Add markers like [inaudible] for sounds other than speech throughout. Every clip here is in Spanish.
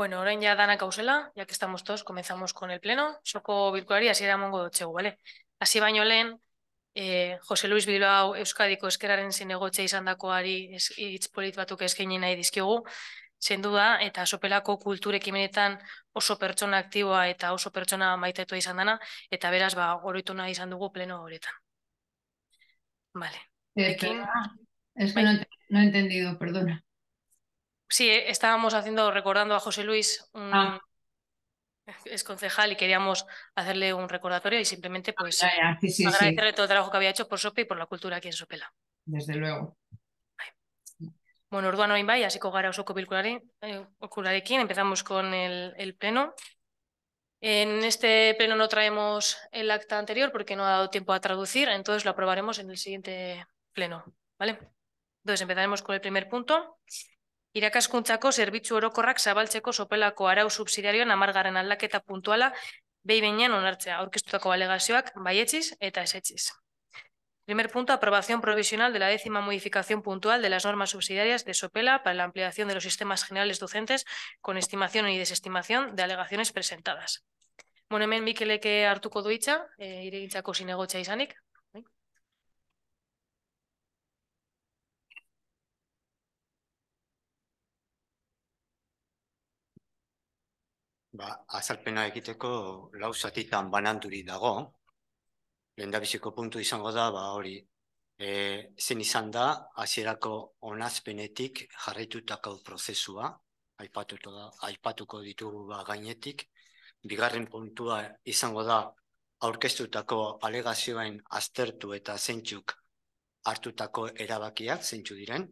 Bueno, orain ja dana kausela, ja que estamos todos, comenzamos con el pleno. Soko bilkuari hasi da mongo dotxegu, bale? Hasi baino lehen, eh, Jose Luis Bilbao Euskadiko eskeraren zine gotxe izan dakoari hitz polit batuk eskaini nahi dizkigu, zen duda, eta sopelako kultura ekimenetan oso pertsona aktiboa eta oso pertsona maitetua izan dana, eta beraz, ba, horretu nahi izan dugu pleno horretan. Vale. Eta, eh, no, bai. no he entendido, perdona. Sí, eh, estábamos haciendo, recordando a José Luis, un, ah. es concejal y queríamos hacerle un recordatorio y simplemente pues agradecerle todo el trabajo que había hecho por Sope y por la cultura aquí en Sopela. Desde luego. Bueno, Urduano Inbay, así que gara osoko quién? empezamos con el, pleno. En este pleno no traemos el acta anterior porque no ha dado tiempo a traducir, entonces lo aprobaremos en el siguiente pleno, ¿vale? Entonces empezaremos con el primer punto. Irakaskuntzako zerbitzu orokorrak zabaltzeko sopelako arau subsidiarioan amargarren aldaketa puntuala behi bainan onartzea, aurkistutako alegazioak baietziz eta esetziz. Primer punto, aprobación provisional de la décima modificación puntual de las normas subsidiarias de Sopela para la ampliación de los sistemas generales docentes con estimación y desestimación de alegaciones presentadas. Bueno, hemen Mikeleke hartuko duitza, eh, iregintzako sinegotxa izanik, Ba, azalpena egiteko lau zatitan bananduri dago. Lendabiziko puntu izango da, ba, hori, e, zen izan da, hasierako onazpenetik jarraitutako prozesua, aipatuko, da, aipatuko ditugu ba, gainetik. Bigarren puntua izango da, aurkeztutako alegazioen aztertu eta zentsuk hartutako erabakiak zentsu diren,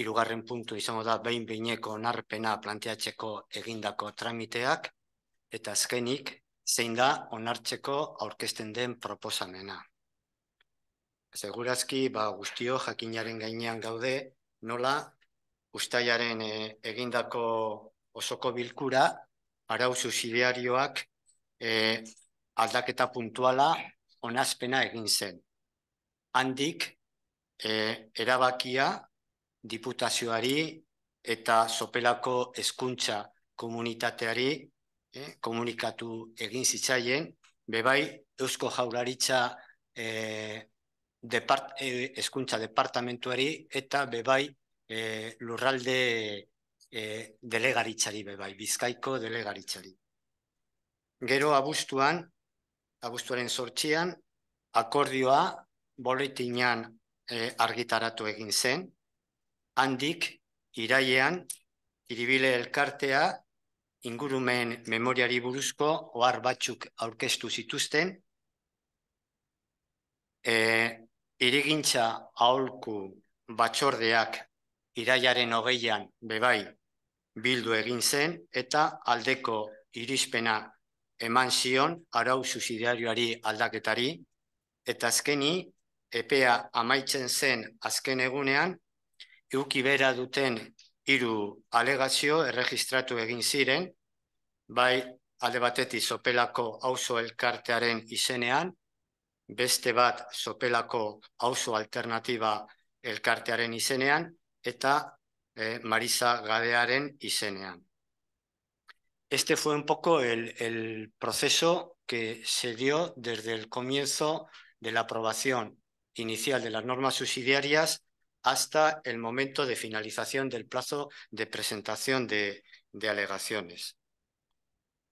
irugarren puntu izango da behin behineko onarpena planteatzeko egindako tramiteak, eta azkenik, zein da onartzeko aurkezten den proposamena. Segurazki, ba, guztio jakinaren gainean gaude, nola, ustailaren e, egindako osoko bilkura, arau zuzidearioak e, aldaketa puntuala onazpena egin zen. Handik, e, erabakia diputazioari eta sopelako eskuntza komunitateari eh, komunikatu egin zitzaien, bebai eusko Jauraritza eh, depart, eskuntza eh, departamentuari eta bebai eh, lurralde eh, delegaritzari, bebai bizkaiko delegaritzari. Gero abuztuan, abuztuaren sortxian, akordioa boletinan argitaratu egin zen, handik irailean iribile elkartea ingurumen memoriari buruzko ohar batzuk aurkeztu zituzten e, irigintza aholku batzordeak iraiaren hogeian bebai bildu egin zen eta aldeko irizpena eman zion arau subsidiarioari aldaketari eta azkeni epea amaitzen zen azken egunean euki bera duten hiru alegazio erregistratu egin ziren, bai alde batetik sopelako auzo elkartearen izenean, beste bat sopelako auzo alternativa elkartearen izenean eta eh, Marisa Gadearen izenean. Este fue un poco el, el proceso que se dio desde el comienzo de la aprobación inicial de las normas subsidiarias hasta el momento de finalización del plazo de presentación de, alegaciones.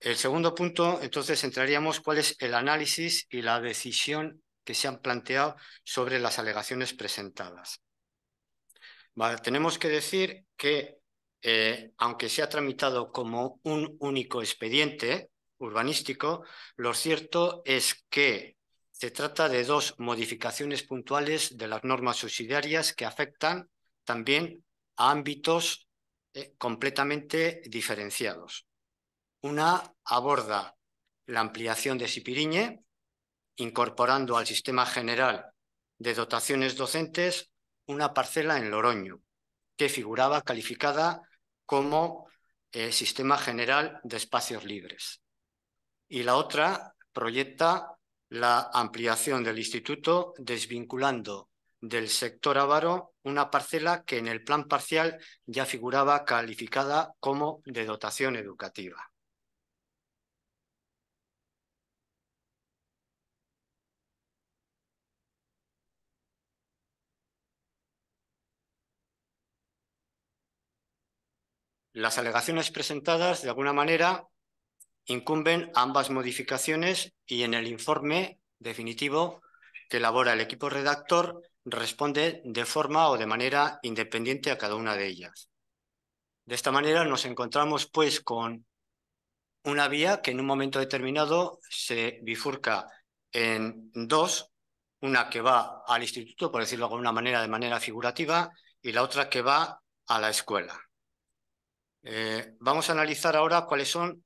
El segundo punto, entonces, entraríamos cuál es el análisis y la decisión que se han planteado sobre las alegaciones presentadas. Vale, tenemos que decir que, eh, aunque se ha tramitado como un único expediente urbanístico, lo cierto es que se trata de dos modificaciones puntuales de las normas subsidiarias que afectan también a ámbitos eh, completamente diferenciados. Una aborda la ampliación de Sipiriñe, incorporando al sistema general de dotaciones docentes una parcela en Loroño, que figuraba calificada como eh, sistema general de espacios libres. Y la otra proyecta la ampliación del instituto desvinculando del sector avaro una parcela que en el plan parcial ya figuraba calificada como de dotación educativa. Las alegaciones presentadas, de alguna manera, Incumben ambas modificaciones y en el informe definitivo que elabora el equipo redactor responde de forma o de manera independiente a cada una de ellas. De esta manera nos encontramos pues con una vía que en un momento determinado se bifurca en dos, una que va al instituto, por decirlo de alguna manera, de manera figurativa, y la otra que va a la escuela. Eh, vamos a analizar ahora cuáles son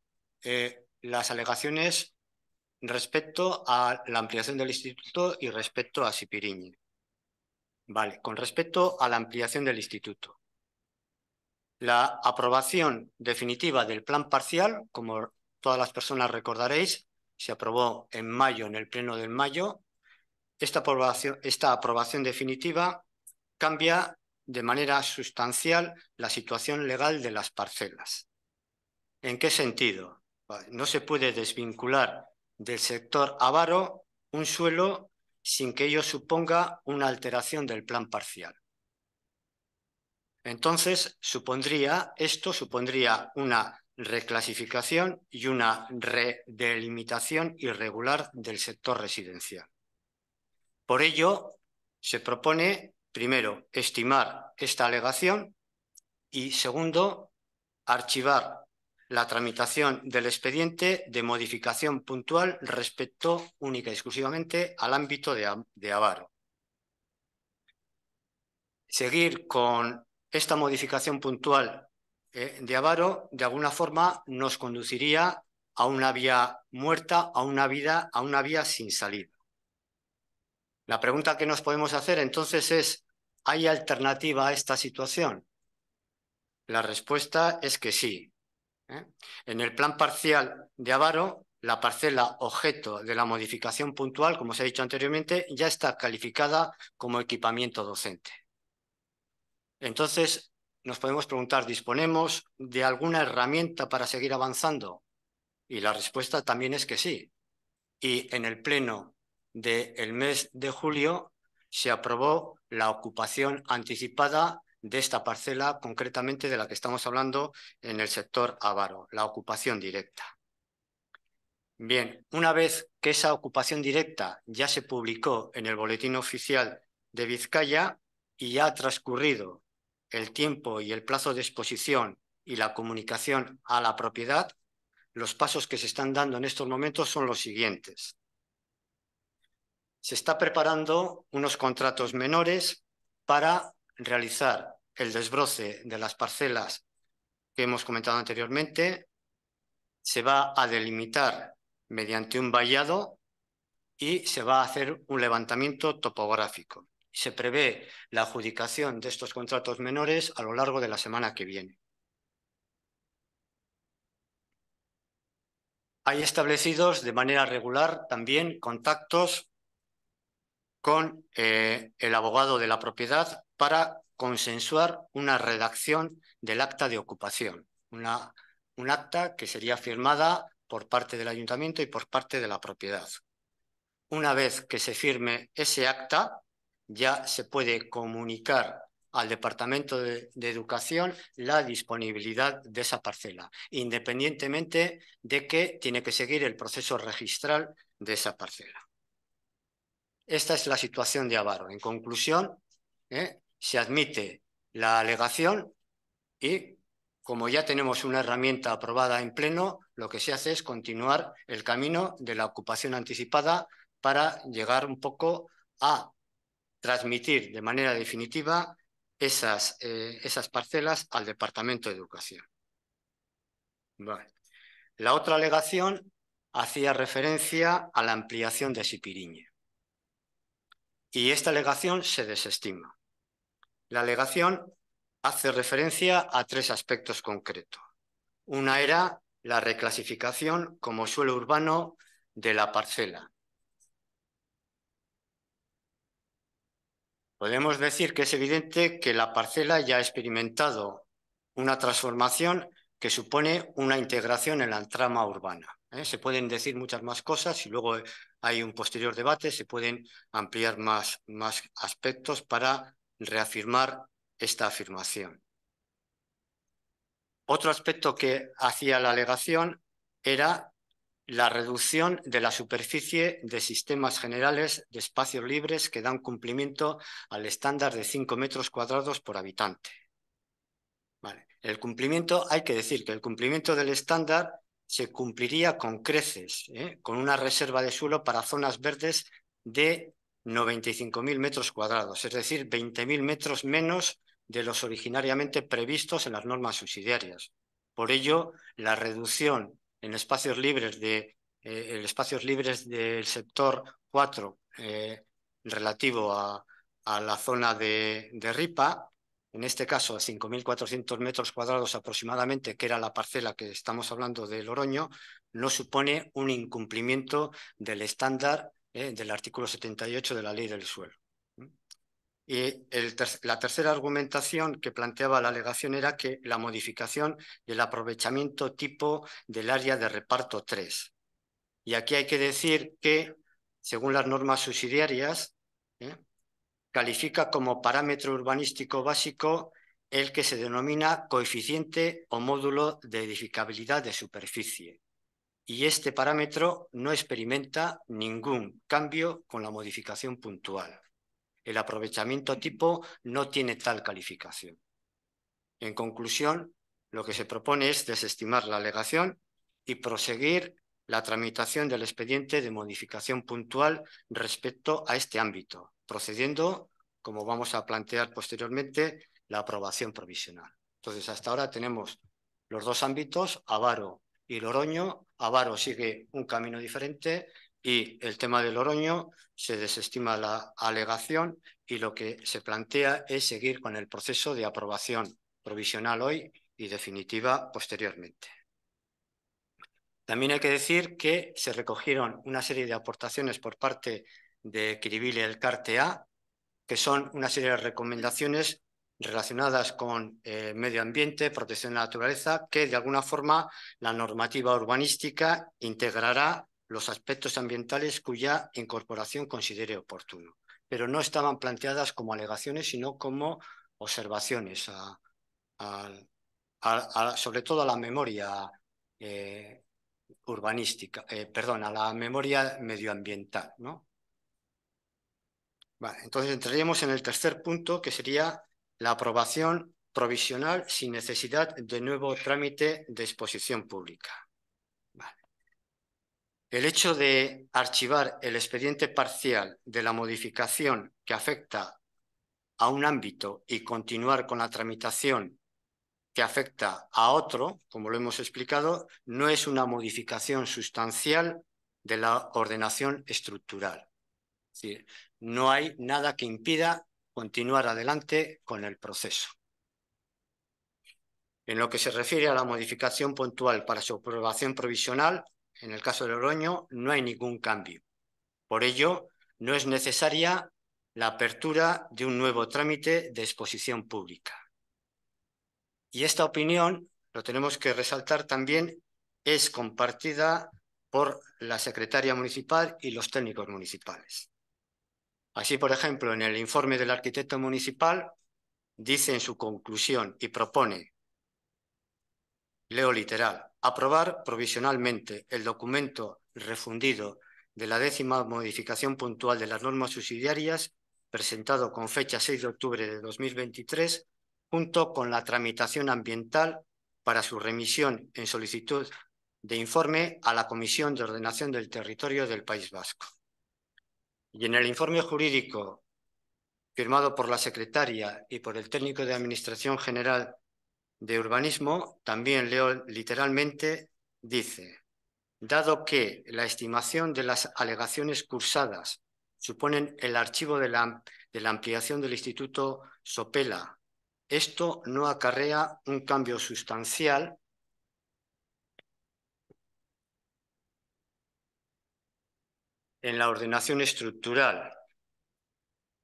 eh, las alegaciones respecto a la ampliación del instituto y respecto a Sipiriñi. Vale, con respecto a la ampliación del instituto. La aprobación definitiva del plan parcial, como todas las personas recordaréis, se aprobó en mayo, en el pleno del mayo. esta aprobación definitiva cambia de manera sustancial la situación legal de las parcelas. ¿En qué sentido? No se puede desvincular del sector avaro un suelo sin que ello suponga una alteración del plan parcial. Entonces, supondría, esto supondría una reclasificación y una redelimitación irregular del sector residencial. Por ello, se propone, primero, estimar esta alegación y, segundo, archivar la tramitación del expediente de modificación puntual respecto única y exclusivamente al ámbito de, avaro. Seguir con esta modificación puntual eh, de avaro, de alguna forma, nos conduciría a una vía muerta, a una, vida, a una vía sin salida. La pregunta que nos podemos hacer entonces es, ¿hay alternativa a esta situación? La respuesta es que sí, ¿eh? En el plan parcial de Avaro, la parcela objeto de la modificación puntual, como se ha dicho anteriormente, ya está calificada como equipamiento docente. Entonces, nos podemos preguntar, ¿disponemos de alguna herramienta para seguir avanzando? Y la respuesta también es que sí. Y en el pleno del mes de julio se aprobó la ocupación anticipada de esta parcela, concretamente de la que estamos hablando en el sector avaro, la ocupación directa. Bien, una vez que esa ocupación directa ya se publicó en el Boletín Oficial de Vizcaya y ya ha transcurrido el tiempo y el plazo de exposición y la comunicación a la propiedad, los pasos que se están dando en estos momentos son los siguientes. Se está preparando unos contratos menores para realizar el desbroce de las parcelas que hemos comentado anteriormente, se va a delimitar mediante un vallado y se va a hacer un levantamiento topográfico. Se prevé la adjudicación de estos contratos menores a lo largo de la semana que viene. Hay establecidos de manera regular también contactos con eh, el abogado de la propiedad para consensuar una redacción del acta de ocupación, una, un acta que sería firmada por parte del ayuntamiento y por parte de la propiedad. Una vez que se firme ese acta, ya se puede comunicar al Departamento de, Educación la disponibilidad de esa parcela, independientemente de que tiene que seguir el proceso registral de esa parcela. Esta es la situación de Avaro. En conclusión, ¿eh? se admite la alegación y, como ya tenemos una herramienta aprobada en pleno, lo que se hace es continuar el camino de la ocupación anticipada para llegar un poco a transmitir de manera definitiva esas, eh, esas parcelas al Departamento de Educación. La otra alegación hacía referencia a la ampliación de Sipiriñe. Y esta alegación se desestima. La alegación hace referencia a tres aspectos concretos. Una era la reclasificación como suelo urbano de la parcela. Podemos decir que es evidente que la parcela ya ha experimentado una transformación que supone una integración en la trama urbana. ¿eh? Se pueden decir muchas más cosas y luego hay un posterior debate, se pueden ampliar más, más aspectos para reafirmar esta afirmación. Otro aspecto que hacía la alegación era la reducción de la superficie de sistemas generales de espacios libres que dan cumplimiento al estándar de 5 metros cuadrados por habitante. El cumplimiento, hay que decir que el cumplimiento del estándar se cumpliría con creces, ¿eh? con una reserva de suelo para zonas verdes de 95.000 metros cuadrados, es decir, 20.000 metros menos de los originariamente previstos en las normas subsidiarias. Por ello, la reducción en espacios libres de eh, espacios libres del sector 4 eh, relativo a, la zona de, Ripa, en este caso a 5.400 metros cuadrados aproximadamente, que era la parcela que estamos hablando de Loroño, no supone un incumplimiento del estándar ¿eh? del artículo 78 de la ley del suelo. Y la tercera argumentación que planteaba la alegación era que la modificación del aprovechamiento tipo del área de reparto 3. Y aquí hay que decir que, según las normas subsidiarias, ¿eh? califica como parámetro urbanístico básico el que se denomina coeficiente o módulo de edificabilidad de superficie y este parámetro no experimenta ningún cambio con la modificación puntual. El aprovechamiento tipo no tiene tal calificación. En conclusión, lo que se propone es desestimar la alegación y proseguir la tramitación del expediente de modificación puntual respecto a este ámbito, procediendo, como vamos a plantear posteriormente, la aprobación provisional. Entonces, hasta ahora tenemos los dos ámbitos, avaro y Loroño Avaro sigue un camino diferente y el tema de Loroño se desestima la alegación y lo que se plantea es seguir con el proceso de aprobación provisional hoy y definitiva posteriormente. También hay que decir que se recogieron una serie de aportaciones por parte de y el Carte A, que son una serie de recomendaciones relacionadas con eh, medio ambiente, protección de la naturaleza, que de alguna forma la normativa urbanística integrará los aspectos ambientales cuya incorporación considere oportuno. Pero no estaban planteadas como alegaciones, sino como observaciones, sobre todo a la memoria eh, urbanística, eh, perdón, a la memoria medioambiental. ¿no? entonces entraríamos en el tercer punto, que sería la aprobación provisional sin necesidad de nuevo trámite de exposición pública. El hecho de archivar el expediente parcial de la modificación que afecta a un ámbito y continuar con la tramitación que afecta a otro, como lo hemos explicado, no es una modificación sustancial de la ordenación estructural. Es no hay nada que impida continuar adelante con el proceso. En lo que se refiere a la modificación puntual para su aprobación provisional, en el caso de Oroño no hay ningún cambio. Por ello, no es necesaria la apertura de un nuevo trámite de exposición pública. Y esta opinión, lo tenemos que resaltar también, es compartida por la secretaria municipal y los técnicos municipales. Así, por ejemplo, en el informe del arquitecto municipal dice en su conclusión y propone, leo literal, aprobar provisionalmente el documento refundido de la décima modificación puntual de las normas subsidiarias presentado con fecha 6 de octubre de 2023 junto con la tramitación ambiental para su remisión en solicitud de informe a la Comisión de Ordenación del Territorio del País Vasco y en el informe jurídico firmado por la secretaria y por el técnico de Administración General de Urbanismo, también leo literalmente, dice, dado que la estimación de las alegaciones cursadas suponen el archivo de la, de la ampliación del Instituto Sopela, esto no acarrea un cambio sustancial en la ordenación estructural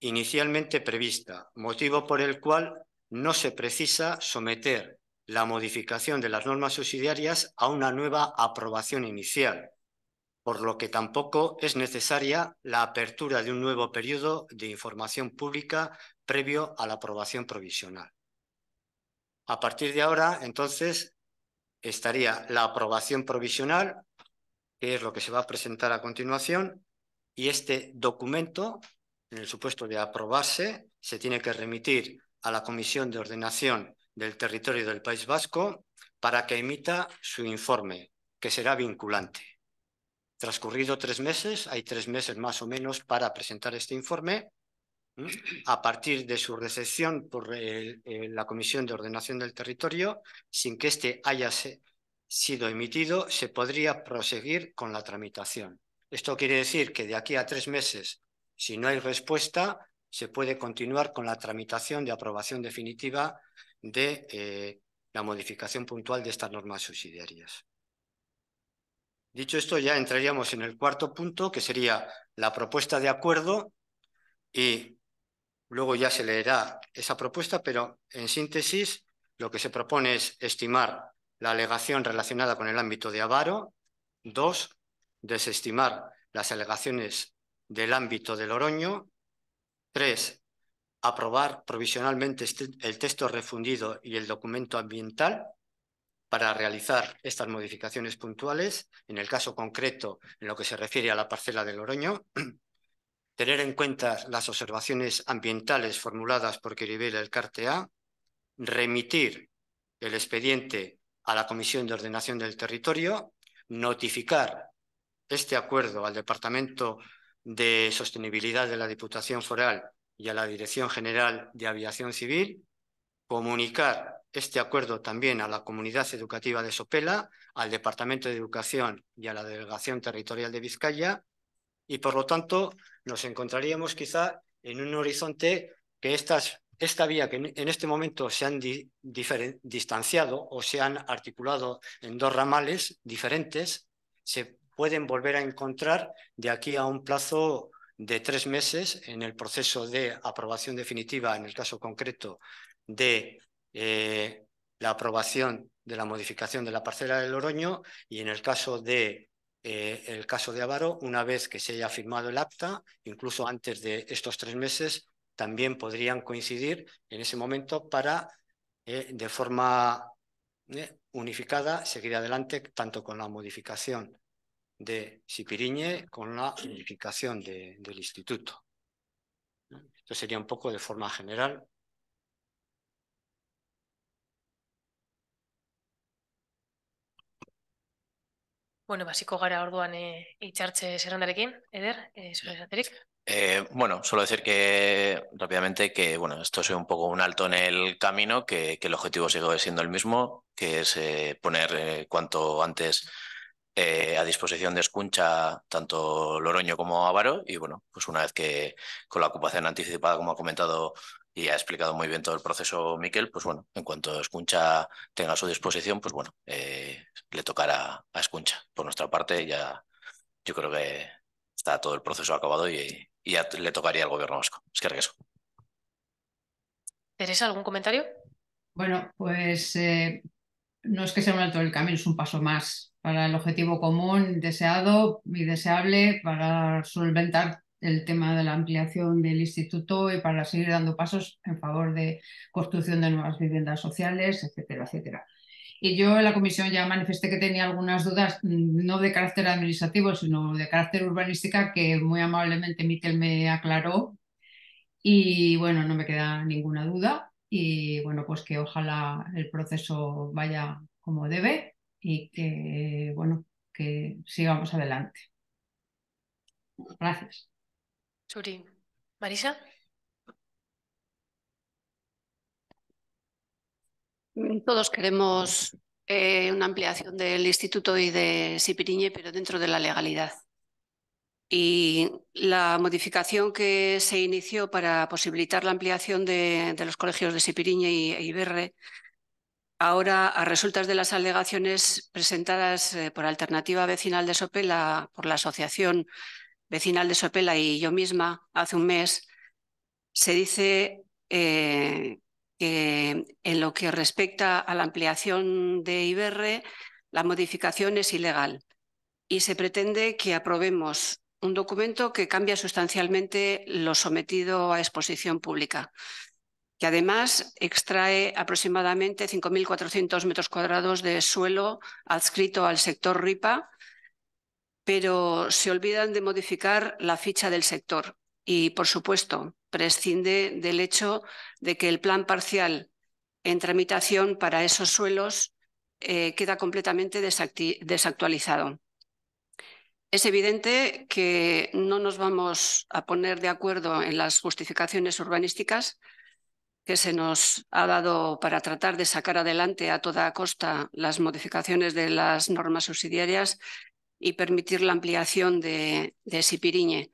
inicialmente prevista, motivo por el cual no se precisa someter la modificación de las normas subsidiarias a una nueva aprobación inicial, por lo que tampoco es necesaria la apertura de un nuevo periodo de información pública previo a la aprobación provisional. A partir de ahora, entonces, estaría la aprobación provisional, que es lo que se va a presentar a continuación, y este documento, en el supuesto de aprobarse, se tiene que remitir a la Comisión de Ordenación del Territorio del País Vasco para que emita su informe, que será vinculante. Transcurrido tres meses, hay tres meses más o menos para presentar este informe. A partir de su recepción por eh, la Comisión de Ordenación del Territorio, sin que éste haya sido emitido, se podría proseguir con la tramitación. Esto quiere decir que de aquí a tres meses, si no hay respuesta, se puede continuar con la tramitación de aprobación definitiva de eh, la modificación puntual de estas normas subsidiarias. Dicho esto, ya entraríamos en el cuarto punto, que sería la propuesta de acuerdo, y luego ya se leerá esa propuesta, pero en síntesis, lo que se propone es estimar la alegación relacionada con el ámbito de avaro, dos, desestimar las alegaciones del ámbito del Loroño. Tres, aprobar provisionalmente este, el texto refundido y el documento ambiental para realizar estas modificaciones puntuales, en el caso concreto, en lo que se refiere a la parcela del Loroño, [clears throat] tener en cuenta las observaciones ambientales formuladas por Quiribel el Carte A, remitir el expediente a la Comisión de Ordenación del Territorio, notificar este acuerdo al Departamento de Sostenibilidad de la Diputación Foral y a la Dirección General de Aviación Civil, comunicar este acuerdo también a la comunidad educativa de Sopela, al Departamento de Educación y a la Delegación Territorial de Vizcaya, y por lo tanto nos encontraríamos quizá en un horizonte que esta vía que en, este momento se han distanciado o se han articulado en dos ramales diferentes, se pueden volver a encontrar de aquí a un plazo de tres meses en el proceso de aprobación definitiva, en el caso concreto de eh, la aprobación de la modificación de la parcela del Oroño y en el caso de eh, el caso de Avaro, una vez que se haya firmado el acta, incluso antes de estos tres meses, también podrían coincidir en ese momento para, eh, de forma unificada, seguir adelante tanto con la modificación de Sipiriñe con la unificación del instituto. Esto sería un poco de forma general. Bueno, Básico, gara orduan e, Eder, eh, eh, bueno, solo decir que rápidamente que bueno, esto es un poco un alto en el camino, que, el objetivo sigue siendo el mismo, que es eh, poner cuanto antes eh, a disposición de Escuncha tanto Loroño como Ávaro y bueno, pues una vez que con la ocupación anticipada, como ha comentado y ha explicado muy bien todo el proceso Miquel, pues bueno, en cuanto Escuncha tenga su disposición, pues bueno, eh, le tocará a Escuncha. Por nuestra parte ya yo creo que está todo el proceso acabado y, ya le tocaría al gobierno vasco. Es que regreso. Teresa, ¿algún comentario? Bueno, pues eh, no es que sea un alto del camino, es un paso más para el objetivo común deseado y deseable para solventar el tema de la ampliación del instituto y para seguir dando pasos en favor de construcción de nuevas viviendas sociales, etcétera, etcétera. Y yo en la comisión ya manifesté que tenía algunas dudas, mm, no de carácter administrativo, sino de carácter urbanística, que muy amablemente Miquel me aclaró. Y bueno, no me queda ninguna duda. Y bueno, pues que ojalá el proceso vaya como debe y que, bueno, que sigamos adelante. Gracias. Suri. Marisa. Todos queremos eh, una ampliación del instituto y de Sipiriñe, pero dentro de la legalidad. Y la modificación que se inició para posibilitar la ampliación de, los colegios de Sipiriñe y, Iberre, Ahora, a resultas de las alegaciones presentadas eh, por Alternativa Vecinal de Sopela, por la Asociación Vecinal de Sopela y yo misma hace un mes, se dice eh, que en lo que respecta a la ampliación de IBR, la modificación es ilegal y se pretende que aprobemos un documento que cambia sustancialmente lo sometido a exposición pública que además extrae aproximadamente 5.400 metros cuadrados de suelo adscrito al sector RIPA, pero se olvidan de modificar la ficha del sector y, por supuesto, prescinde del hecho de que el plan parcial en tramitación para esos suelos eh, queda completamente desactualizado. Es evidente que no nos vamos a poner de acuerdo en las justificaciones urbanísticas, que se nos ha dado para tratar de sacar adelante a toda costa las modificaciones de las normas subsidiarias y permitir la ampliación de, Sipiriñe.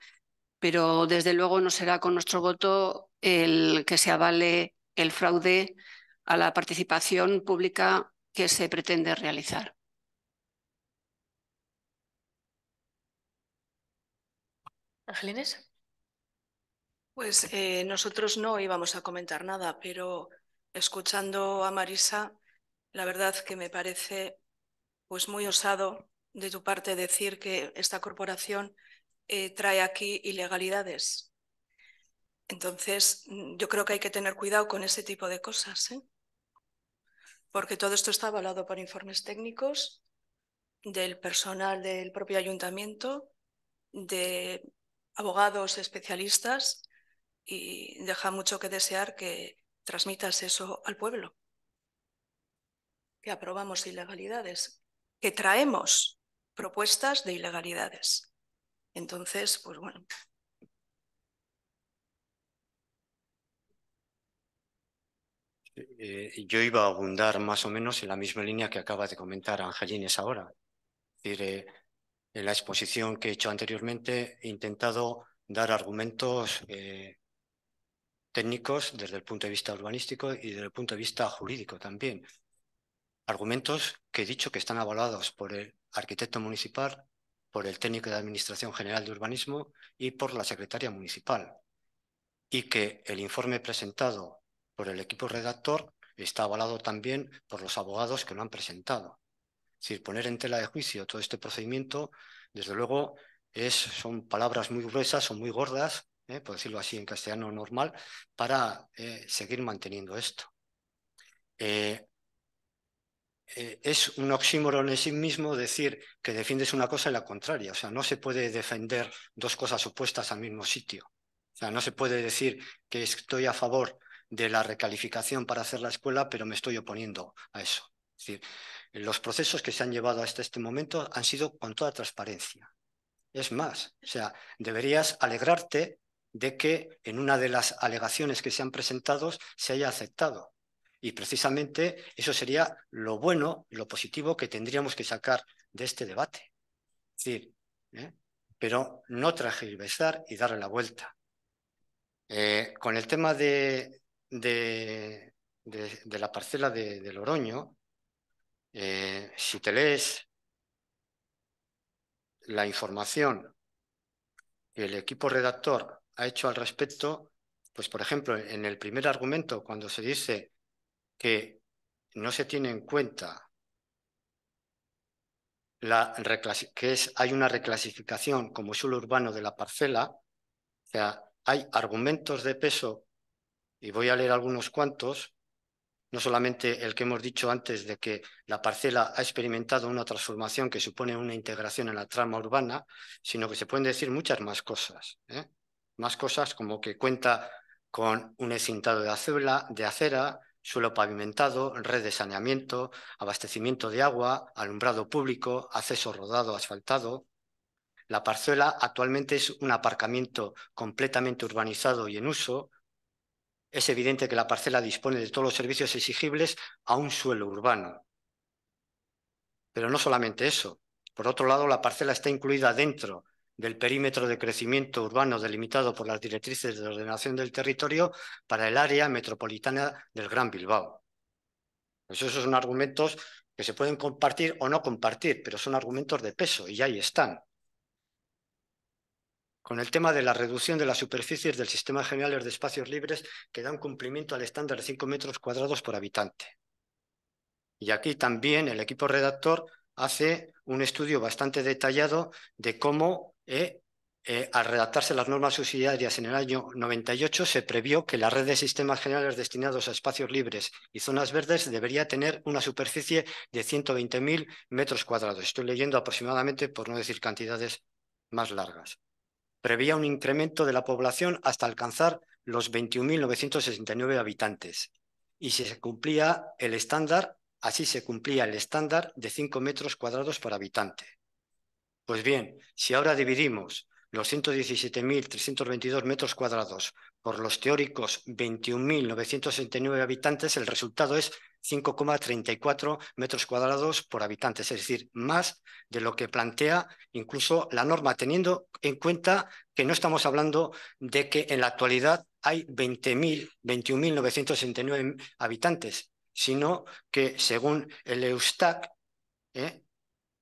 Pero desde luego no será con nuestro voto el que se avale el fraude a la participación pública que se pretende realizar. Angelines pues eh, nosotros no íbamos a comentar nada, pero escuchando a Marisa, la verdad que me parece pues muy osado de tu parte decir que esta corporación eh, trae aquí ilegalidades. Entonces, mm, yo creo que hay que tener cuidado con ese tipo de cosas, ¿eh? porque todo esto está avalado por informes técnicos del personal del propio ayuntamiento, de abogados especialistas y deja mucho que desear que transmitas eso al pueblo. Que aprobamos ilegalidades, que traemos propuestas de ilegalidades. Entonces, pues bueno. Eh, yo iba a abundar más o menos en la misma línea que acaba de comentar Angelines ahora. Es decir, eh, en la exposición que he hecho anteriormente he intentado dar argumentos eh, técnicos desde el punto de vista urbanístico y desde el punto de vista jurídico también. Argumentos que he dicho que están avalados por el arquitecto municipal, por el técnico de Administración General de Urbanismo y por la secretaria municipal. Y que el informe presentado por el equipo redactor está avalado también por los abogados que lo han presentado. Es decir, poner en tela de juicio todo este procedimiento, desde luego, es, son palabras muy gruesas, son muy gordas, eh, por decirlo así en castellano normal, para eh, seguir manteniendo esto. Eh, es un oxímoron en sí mismo decir que defiendes una cosa y la contraria. O sea, no se puede defender dos cosas opuestas al mismo sitio. O sea, no se puede decir que estoy a favor de la recalificación para hacer la escuela, pero me estoy oponiendo a eso. Es decir, los procesos que se han llevado hasta este momento han sido con toda transparencia. Es más, o sea, deberías alegrarte de que en una de las alegaciones que se han presentado se haya aceptado. Y precisamente eso sería lo bueno lo positivo que tendríamos que sacar de este debate. Es decir, ¿eh? pero no transgiversar y darle la vuelta. Eh, con el tema de, la parcela de, Loroño, eh, si te lees la información el equipo redactor ha hecho al respecto, pues por ejemplo, en el primer argumento, cuando se dice que no se tiene en cuenta la que es, hay una reclasificación como suelo urbano de la parcela, o sea, hay argumentos de peso, y voy a leer algunos cuantos, no solamente el que hemos dicho antes de que la parcela ha experimentado una transformación que supone una integración en la trama urbana, sino que se pueden decir muchas más cosas. ¿eh? más cosas como que cuenta con un encintado de, acera, de acera, suelo pavimentado, red de saneamiento, abastecimiento de agua, alumbrado público, acceso rodado asfaltado. La parcela actualmente es un aparcamiento completamente urbanizado y en uso. Es evidente que la parcela dispone de todos los servicios exigibles a un suelo urbano. Pero no solamente eso. Por otro lado, la parcela está incluida dentro del perímetro de crecimiento urbano delimitado por las directrices de ordenación del territorio para el área metropolitana del Gran Bilbao. Pues esos son argumentos que se pueden compartir o no compartir, pero son argumentos de peso y ahí están. Con el tema de la reducción de las superficies del sistema general de espacios libres que da un cumplimiento al estándar de 5 metros cuadrados por habitante. Y aquí también el equipo redactor hace un estudio bastante detallado de cómo eh, eh, al redactarse las normas subsidiarias en el año 98, se previó que la red de sistemas generales destinados a espacios libres y zonas verdes debería tener una superficie de 120.000 metros cuadrados. Estoy leyendo aproximadamente, por no decir cantidades más largas. Prevía un incremento de la población hasta alcanzar los 21.969 habitantes. Y si se cumplía el estándar, así se cumplía el estándar de 5 metros cuadrados por habitante. Pues bien, si ahora dividimos los 117.322 metros cuadrados por los teóricos 21.969 habitantes, el resultado es 5,34 metros cuadrados por habitante, es decir, más de lo que plantea incluso la norma, teniendo en cuenta que no estamos hablando de que en la actualidad hay 20.000, 21.969 habitantes, sino que según el Eustac, ¿eh?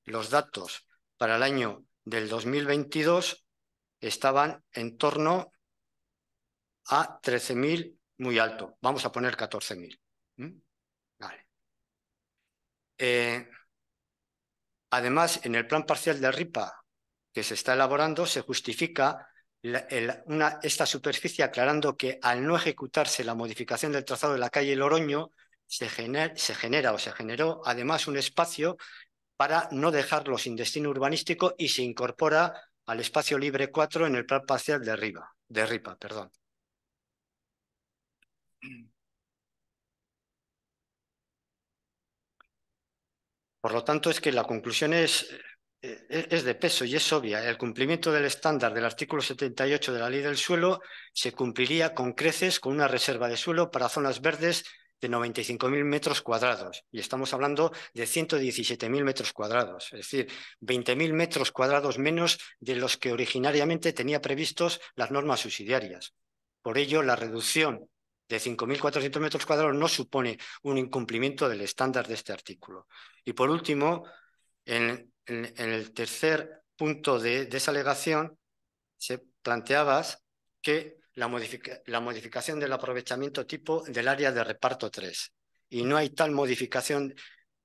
los datos para el año del 2022 estaban en torno a 13.000 muy alto. Vamos a poner 14.000. ¿Mm? Eh, además, en el plan parcial de RIPA que se está elaborando, se justifica esta superficie aclarando que al no ejecutarse la modificación del trazado de la calle Loroño, se, se genera o se generó además un espacio para no dejarlo sin destino urbanístico y se incorpora al espacio libre 4 en el plan parcial de Riva, de Ripa, perdón. Por lo tanto, es que la conclusión es, eh, es de peso y es obvia. El cumplimiento del estándar del artículo 78 de la Ley del Suelo se cumpliría con creces con una reserva de suelo para zonas verdes de 95.000 metros cuadrados y estamos hablando de 117.000 metros cuadrados, es decir, 20.000 metros cuadrados menos de los que originariamente tenía previstos las normas subsidiarias. Por ello, la reducción de 5.400 metros cuadrados no supone un incumplimiento del estándar de este artículo. Y por último, en, el tercer punto de, esa alegación, se planteaba que la, modificación del aprovechamiento tipo del área de reparto 3. Y no hay tal modificación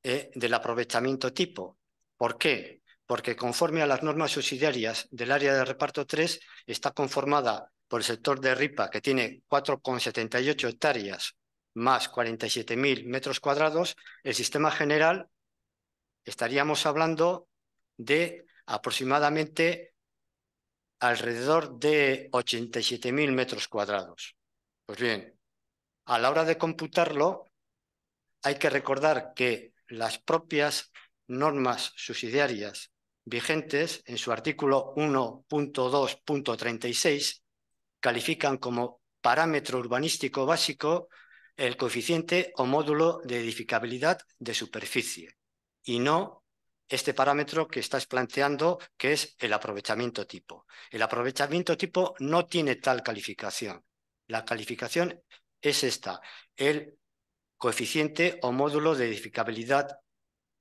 eh, del aprovechamiento tipo. ¿Por qué? Porque conforme a las normas subsidiarias del área de reparto 3, está conformada por el sector de RIPA, que tiene 4,78 hectáreas más 47.000 metros cuadrados, el sistema general estaríamos hablando de aproximadamente alrededor de 87.000 metros cuadrados. Pues bien, a la hora de computarlo, hay que recordar que las propias normas subsidiarias vigentes, en su artículo 1.2.36, califican como parámetro urbanístico básico el coeficiente o módulo de edificabilidad de superficie y no este parámetro que estás planteando, que es el aprovechamiento tipo. El aprovechamiento tipo no tiene tal calificación. La calificación es esta, el coeficiente o módulo de edificabilidad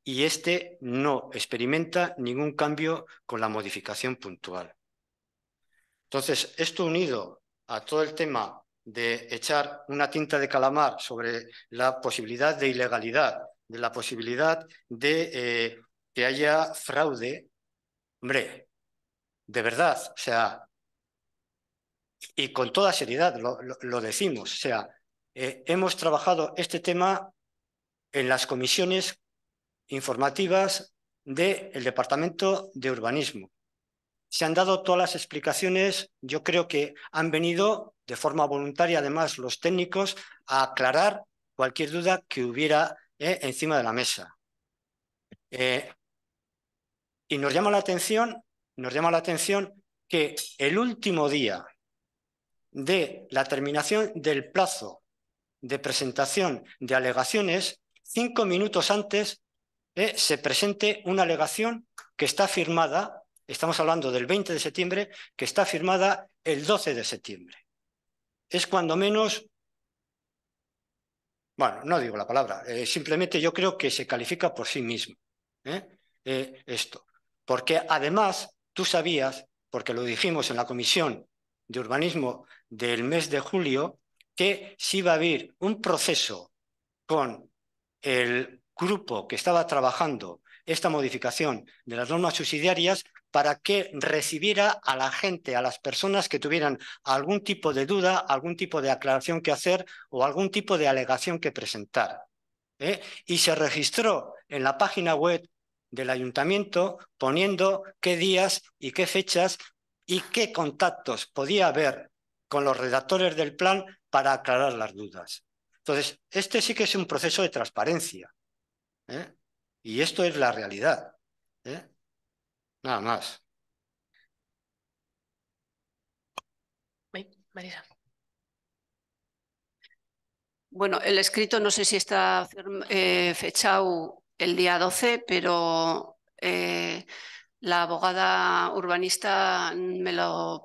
y este no experimenta ningún cambio con la modificación puntual. Entonces, esto unido a todo el tema de echar una tinta de calamar sobre la posibilidad de ilegalidad, de la posibilidad de eh, que haya fraude, hombre, de verdad, o sea, y con toda seriedad lo, decimos, o sea, eh, hemos trabajado este tema en las comisiones informativas del el Departamento de Urbanismo. Se han dado todas las explicaciones, yo creo que han venido de forma voluntaria además los técnicos a aclarar cualquier duda que hubiera eh, encima de la mesa. Eh, y nos llama la atención, nos llama la atención que el último día de la terminación del plazo de presentación de alegaciones, cinco minutos antes eh, se presente una alegación que está firmada, estamos hablando del 20 de septiembre, que está firmada el 12 de septiembre. Es cuando menos, bueno, no digo la palabra, eh, simplemente yo creo que se califica por sí mismo eh, esto porque además tú sabías, porque lo dijimos en la comisión de urbanismo del mes de julio, que sí iba a haber un proceso con el grupo que estaba trabajando esta modificación de las normas subsidiarias para que recibiera a la gente, a las personas que tuvieran algún tipo de duda, algún tipo de aclaración que hacer o algún tipo de alegación que presentar. ¿eh? Y se registró en la página web del ayuntamiento poniendo qué días y qué fechas y qué contactos podía haber con los redactores del plan para aclarar las dudas. Entonces, este sí que es un proceso de transparencia. ¿eh? Y esto es la realidad. ¿eh? Nada más. Bueno, el escrito no sé si está fecha fechado el día 12, pero eh, la abogada urbanista me lo,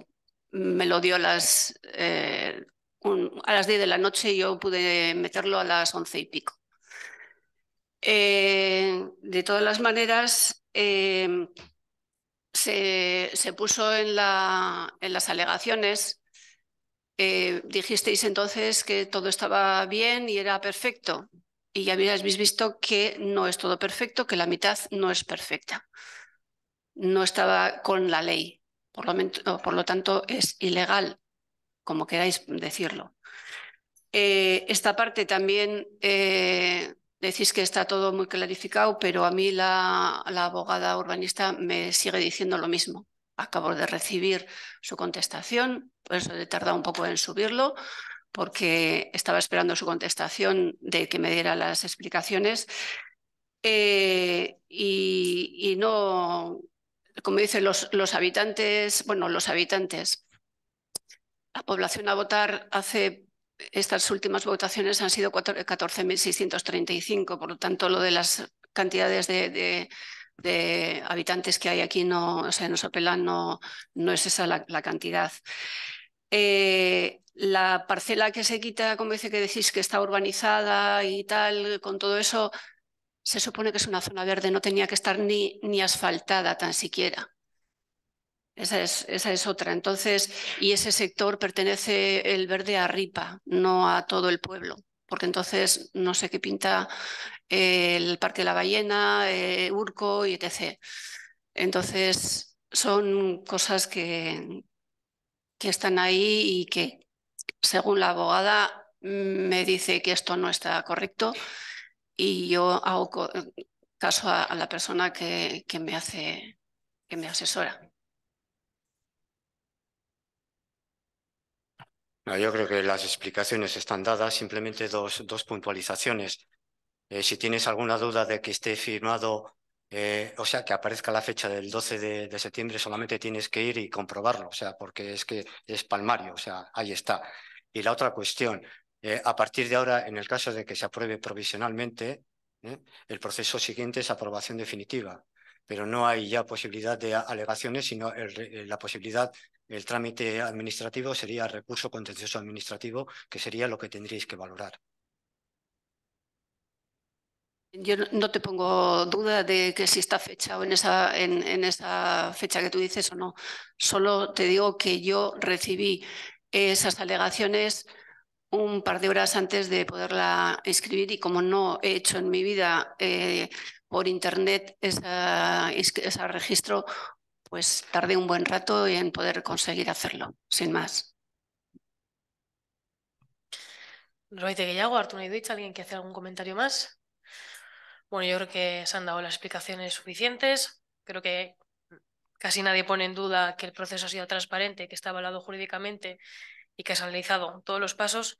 me lo dio las, a las 10 eh, de la noche y yo pude meterlo a las 11 y pico. Eh, de todas las maneras, em, se, puso en, la, en las alegaciones, dijisteis entonces que todo estaba bien y era perfecto y ya habéis visto que no es todo perfecto, que la mitad no es perfecta. No estaba con la ley, por lo, tanto es ilegal, como queráis decirlo. Eh, esta parte también eh, decís que está todo muy clarificado, pero a mí la, la abogada urbanista me sigue diciendo lo mismo. Acabo de recibir su contestación, por eso he tardado un poco en subirlo porque estaba esperando su contestación de que me diera las explicaciones. Eh, y, no, como dice, los, los habitantes, bueno, los habitantes, la población a votar hace estas últimas votaciones han sido 14.635, por lo tanto, lo de las cantidades de, habitantes que hay aquí no, o sea, en no, no es esa la, cantidad. Eh, la parcela que se quita, como dice que decís que está urbanizada y tal, con todo eso, se supone que es una zona verde, no tenía que estar ni, ni asfaltada tan siquiera. Esa es, esa es otra. Entonces, y ese sector pertenece el verde a Ripa, no a todo el pueblo, porque entonces no sé qué pinta eh, el Parque de la Ballena, eh, Urco y etc. Entonces, son cosas que, que están ahí y que según la abogada, me dice que esto no está correcto y yo hago caso a, la persona que, me hace, que me asesora. No, yo creo que las explicaciones están dadas, simplemente dos, dos puntualizaciones. Eh, si tienes alguna duda de que esté firmado, eh, o sea, que aparezca la fecha del 12 de, de septiembre, solamente tienes que ir y comprobarlo, o sea, porque es que es palmario, o sea, ahí está. Y la otra cuestión, eh, a partir de ahora, en el caso de que se apruebe provisionalmente, ¿eh? el proceso siguiente es aprobación definitiva, pero no hay ya posibilidad de alegaciones, sino eh, la posibilidad, el trámite administrativo sería recurso contencioso administrativo, que sería lo que tendríais que valorar. Yo no te pongo duda de que si está fechado en esa, en esa fecha que tú dices o no. Solo te digo que yo recibí esas alegaciones un par de horas antes de poderla escribir y como no he hecho en mi vida eh, por internet esa, ese registro, pues tardé un buen rato en poder conseguir hacerlo, sin más. Roite Guillago, Artuna Iduich, ¿alguien que hace algún comentario más? Bueno, yo creo que se han dado las explicaciones suficientes. Creo que casi nadie pone en duda que el proceso ha sido transparente, que está avalado jurídicamente y que se han analizado todos los pasos.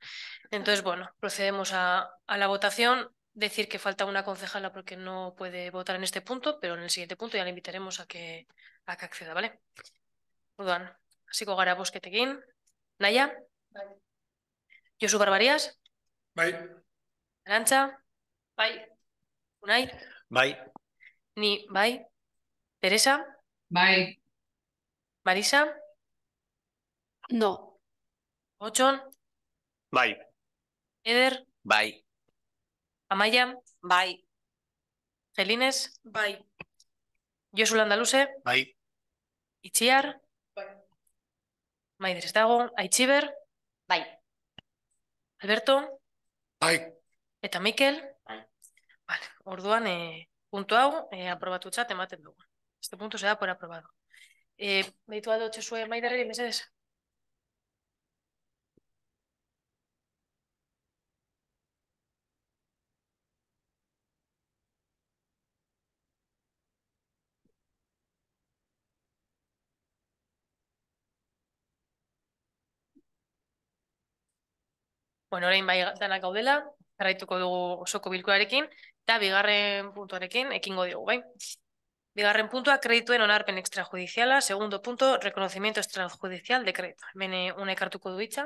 Entonces, bueno, procedemos a, la votación. Decir que falta una concejala porque no puede votar en este punto, pero en el siguiente punto ya la invitaremos a que, a que acceda, ¿vale? Orduan, Sigo gara ¿Naya? Naia? Bai. Josu barbarías. Bai. Unai? Ni, Bye. Teresa? Bai. Marisa? No. Otson? Bai. Eder? Bai. Amaia? Bai. Gelines? Bai. Josu Landaluze? Bai. Itziar? Bai. Maider Dago? Aitziber? Bai. Alberto? Bai. Eta Mikel? Bai. Vale, orduan, eh, puntu hau, eh, aprobatutza tematen dugu. Este punto se da por aprobado. Eh, me dituado dado Chesue Maider y Bueno, orain bai danak gaudela, jarraituko dugu osoko bilkurarekin, eta bigarren puntuarekin ekingo diogu, bai? Bigarren en kredituen onarpen extrajudicial. Segundo punto, reconocimiento extrajudicial de kredito. Hemen unekartuko du itza.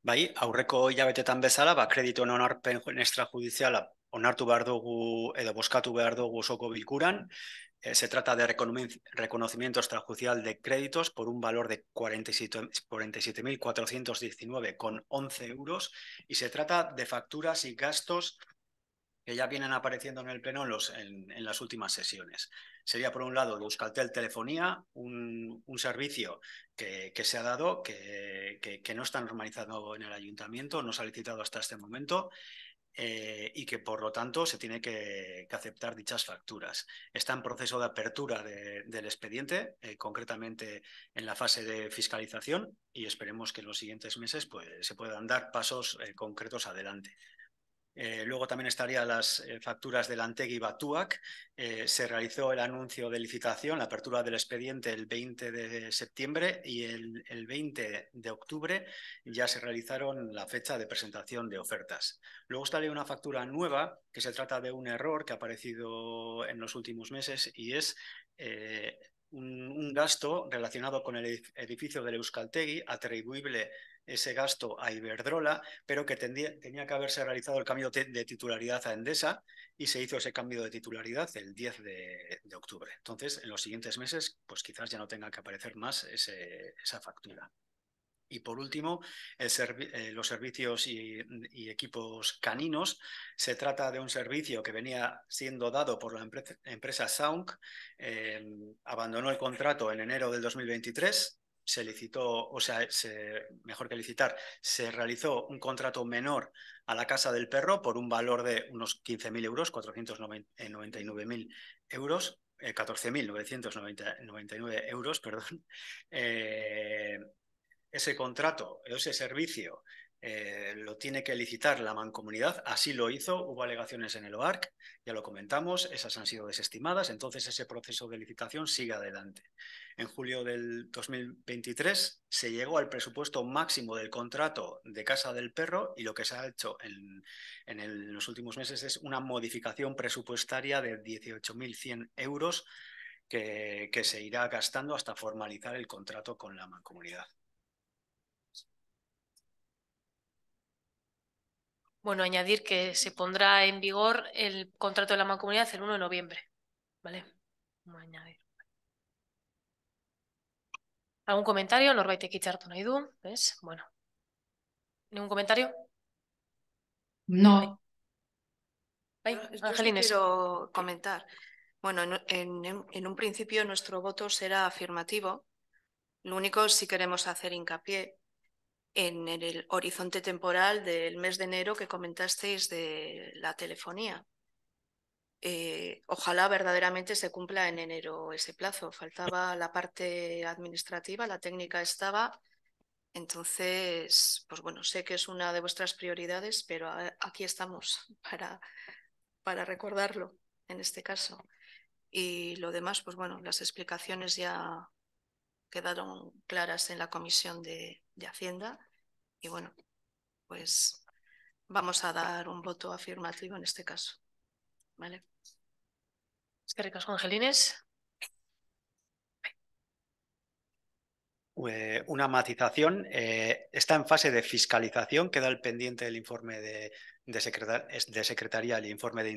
Bai, aurreko hilabetetan bezala, ba, en onarpen extrajudiziala onartu behar dugu edo boskatu behar dugu osoko bilkuran. Eh, se trata de reconocimiento extrajudicial de créditos por un valor de 47.419,11 euros y se trata de facturas y gastos que ya vienen apareciendo en el Pleno en, los, en, las últimas sesiones. Sería, por un lado, de Euskaltel Telefonía, un, servicio que, se ha dado, que, que, no está normalizado en el ayuntamiento, no se ha licitado hasta este momento. Eh, y que por lo tanto se tiene que, aceptar dichas facturas. Está en proceso de apertura del expediente, eh, concretamente en la fase de fiscalización, y esperemos que en los siguientes meses pues, se puedan dar pasos eh, concretos adelante. Eh, luego también estarían las eh, facturas del Antegui Batuac. Eh, se realizó el anuncio de licitación, la apertura del expediente el 20 de septiembre y el, 20 de octubre ya se realizaron la fecha de presentación de ofertas. Luego estaría una factura nueva que se trata de un error que ha aparecido en los últimos meses y es un, gasto relacionado con el edificio del Euskaltegui atribuible ese gasto a Iberdrola, pero que tenía que haberse realizado el cambio de titularidad a Endesa y se hizo ese cambio de titularidad el 10 de, octubre. Entonces, en los siguientes meses, pues quizás ya no tenga que aparecer más esa factura. Y por último, eh, los servicios y, equipos caninos. Se trata de un servicio que venía siendo dado por la empresa Sound. Eh, abandonó el contrato en enero del 2023 se licitó, o sea, mejor que licitar, se realizó un contrato menor a la Casa del Perro por un valor de unos 15.000 euros, 499.000 euros, 14.999 eh, euros, [laughs] perdón. Eh, ese contrato, ese servicio, eh, lo tiene que licitar la mancomunidad, así lo hizo, hubo alegaciones en el OARC, ya lo comentamos, esas han sido desestimadas, entonces ese proceso de licitación sigue adelante en julio del 2023 se llegó al presupuesto máximo del contrato de Casa del Perro y lo que se ha hecho en, en, los últimos meses es una modificación presupuestaria de 18.100 euros que, que se irá gastando hasta formalizar el contrato con la mancomunidad. Bueno, añadir que se pondrá en vigor el contrato de la mancomunidad el 1 de noviembre. ¿Vale? añadir. ¿Algún comentario? Norbaitek nahi du, ves Bueno. Ningún comentario? No. Ay, quiero comentar. Bueno, en, en, un principio nuestro voto será afirmativo. Lo único, si queremos hacer hincapié en el horizonte temporal del mes de enero que comentasteis de la telefonía. Eh, ojalá verdaderamente se cumpla en enero ese plazo. Faltaba la parte administrativa, la técnica estaba. Entonces, pues bueno, sé que es una de vuestras prioridades, pero aquí estamos [laughs] para, para recordarlo en este caso. Y lo demás, pues bueno, las explicaciones ya quedaron claras en la comisión de, de Hacienda. Y bueno, pues vamos a dar un voto afirmativo en este caso. ¿Vale? Es que eh, Una matización. Eh, está en fase de fiscalización. Queda el pendiente del informe de, secretaría, el informe de,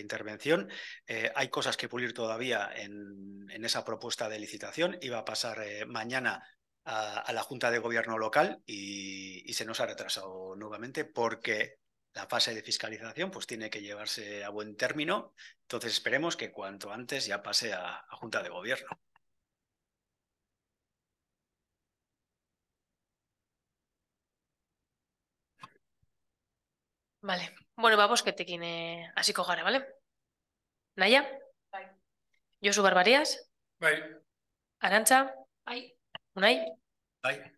intervención. Eh, hay cosas que pulir todavía en, esa propuesta de licitación. Iba a pasar mañana a, la Junta de Gobierno local y se nos ha retrasado nuevamente porque la fase de fiscalización pues tiene que llevarse a buen término. Entonces esperemos que cuanto antes ya pase a, Junta de Gobierno. Vale. Bueno, vamos que te quine así cojara, ¿vale? Naya. Bye. Josu Barbarías. Bye. Arancha. Bye. Unai. Bye.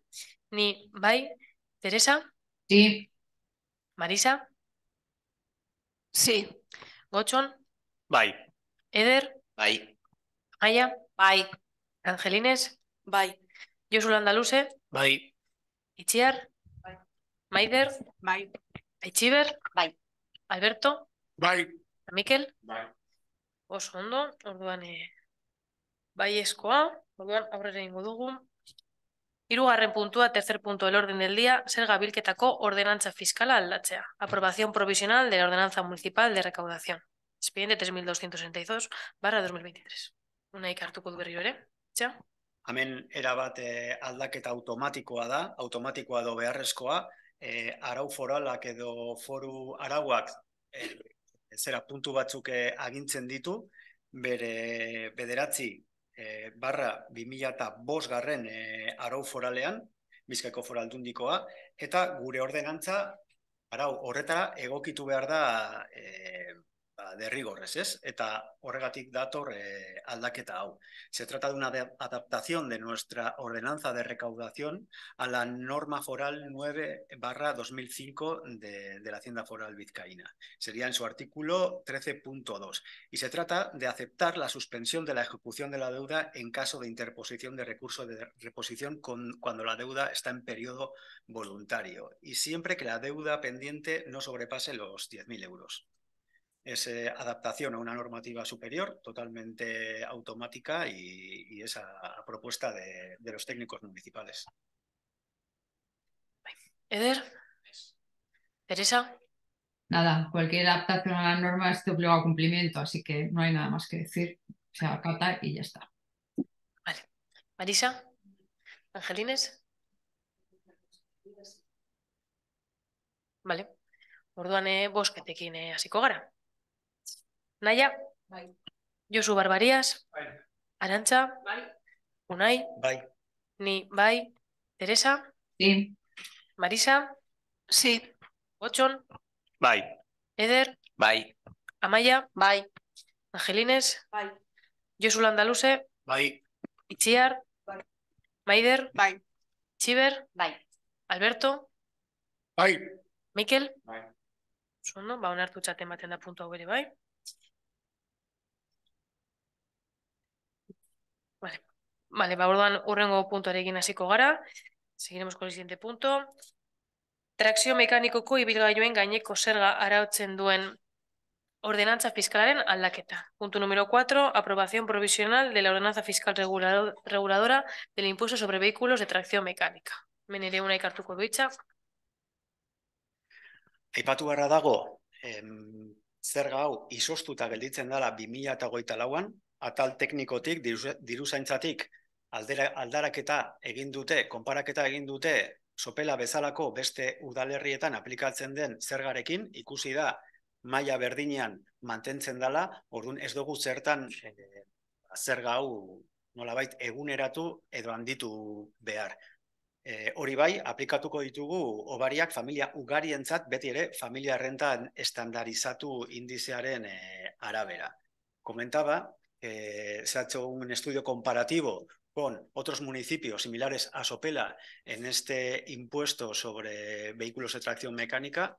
Ni. Bye. Teresa. Sí. Marisa? Sí. Gotxon? Bai. Eder? Bai. Aia? Bai. Angelines? Bai. Josu Landaluze? Bai. Itziar? Bai. Maider? Bai. Aitziber? Bai. Alberto? Bai. Mikel? Bai. Oso ondo, orduan e... Eh, bai eskoa, orduan aurrera ingo dugu. Hirugarren puntua, tercer punto del orden del día, zerga bilketako ordenantza fiskala aldatzea. Aprobación provisional de la ordenanza municipal de recaudación. Expediente 3262 barra 2023. Una ikartuko du berriro ere. Txau. Hemen erabat eh, aldaketa automatikoa da, automatikoa do beharrezkoa, eh, arau foralak edo foru arauak eh, zera puntu batzuk eh, agintzen ditu, bere bederatzi e, barra 2005 garren e, arau foralean, bizkaiko foraldundikoa, eta gure ordenantza, arau, horretara egokitu behar da e, de derrigorrez, ez? Eta horregatik dator eh, aldaketa Se trata de una adaptación de nuestra ordenanza de recaudación a la norma foral 9 barra 2005 de, de la Hacienda Foral Vizcaína. Sería en su artículo 13.2. Y se trata de aceptar la suspensión de la ejecución de la deuda en caso de interposición de recurso de reposición cuando la deuda está en periodo voluntario y siempre que la deuda pendiente no sobrepase los 10.000 euros es eh, adaptación a una normativa superior totalmente automática y, esa propuesta de, los técnicos municipales. Eder, Teresa. Nada, cualquier adaptación a la norma es de obligado cumplimiento, así que no hay nada más que decir. Se acata y ya está. Vale. Marisa, Angelines. Vale. Orduane, eh, bosketekin eh, hasiko gara. Naia? Bai. Josu Barbarias? Bai. Arantxa? Bai. Unai? Bai. Ni, bai. Teresa? Sí. Marisa? Sí. Botxon? Bai. Eder? Bai. Amaia? Bai. Angelines? Bai. Josu Landaluse, Bai. Itziar? Bai. Maider? Bai. Txiber? Bai. Alberto? Bai. Mikel? Bai. Zondo, ba, onartu txaten baten da puntu hau ere, Bai. Vale. Vale, ba, orduan urrengo puntuarekin hasiko gara. Seguiremos con el siguiente punto. Trakzio mekanikoko ibilgailuen gaineko zerga arautzen duen ordenantza fiskalaren aldaketa. Punto número 4, aprobación provisional de la ordenanza fiscal reguladora del impuesto sobre vehículos de tracción mekanika. Menere una ikartuko duitza. Aipatu barra dago, em, zerga hau izostuta gelditzen dela 2008 lauan, atal teknikotik, diruzaintzatik, aldera, aldaraketa egin dute, konparaketa egin dute, sopela bezalako beste udalerrietan aplikatzen den zergarekin, ikusi da, maila berdinean mantentzen dala, orduan ez dugu zertan e, eh, zer gau nolabait eguneratu edo handitu behar. E, hori bai, aplikatuko ditugu obariak familia ugarientzat beti ere familia errentan estandarizatu indizearen eh, arabera. Komentaba, Eh, se ha hecho un estudio comparativo con otros municipios similares a Sopela en este impuesto sobre vehículos de tracción mecánica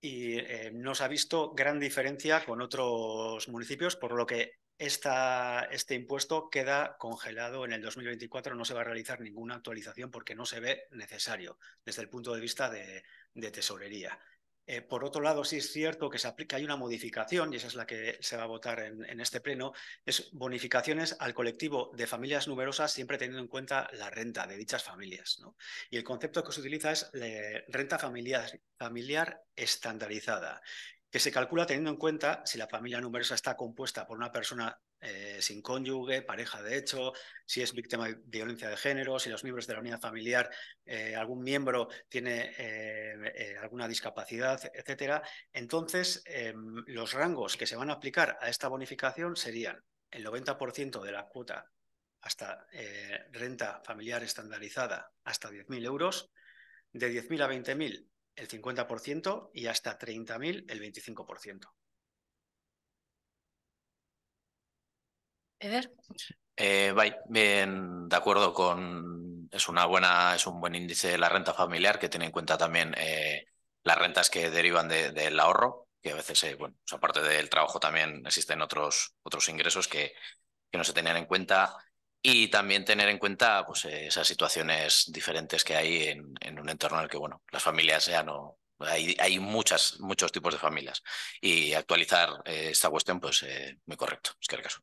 y eh, no se ha visto gran diferencia con otros municipios, por lo que este impuesto queda congelado en el 2024, no se va a realizar ninguna actualización porque no se ve necesario desde el punto de vista de tesorería. Eh, por otro lado, sí es cierto que se aplica, hay una modificación, y esa es la que se va a votar en, este pleno, es bonificaciones al colectivo de familias numerosas, siempre teniendo en cuenta la renta de dichas familias. Y el concepto que se utiliza es eh, renta familiar estandarizada, que se calcula teniendo en cuenta si la familia numerosa está compuesta por una persona eh, sin cónyuge, pareja de hecho, si es víctima de violencia de género, si los miembros de la unidad familiar, eh, algún miembro tiene eh, alguna discapacidad, etcétera. Entonces, em, los rangos que se van a aplicar a esta bonificación serían el 90% de la cuota hasta renta familiar estandarizada hasta 10.000 euros, de 10.000 a 20.000 el 50% y hasta 30.000 el 25%. Eder. Eh, Bien, de acuerdo con es una buena, es un buen índice de la renta familiar que tiene en cuenta también eh, las rentas que derivan del ahorro, que a veces, eh, bueno, pues aparte del trabajo también existen otros, otros ingresos que, que, no se tenían en cuenta. Y también tener en cuenta pues, esas situaciones diferentes que hay en, un entorno en el que, bueno, las familias ya no. Hay, hay muchas, muchos tipos de familias. Y actualizar esta cuestión, pues muy correcto. Es que el caso.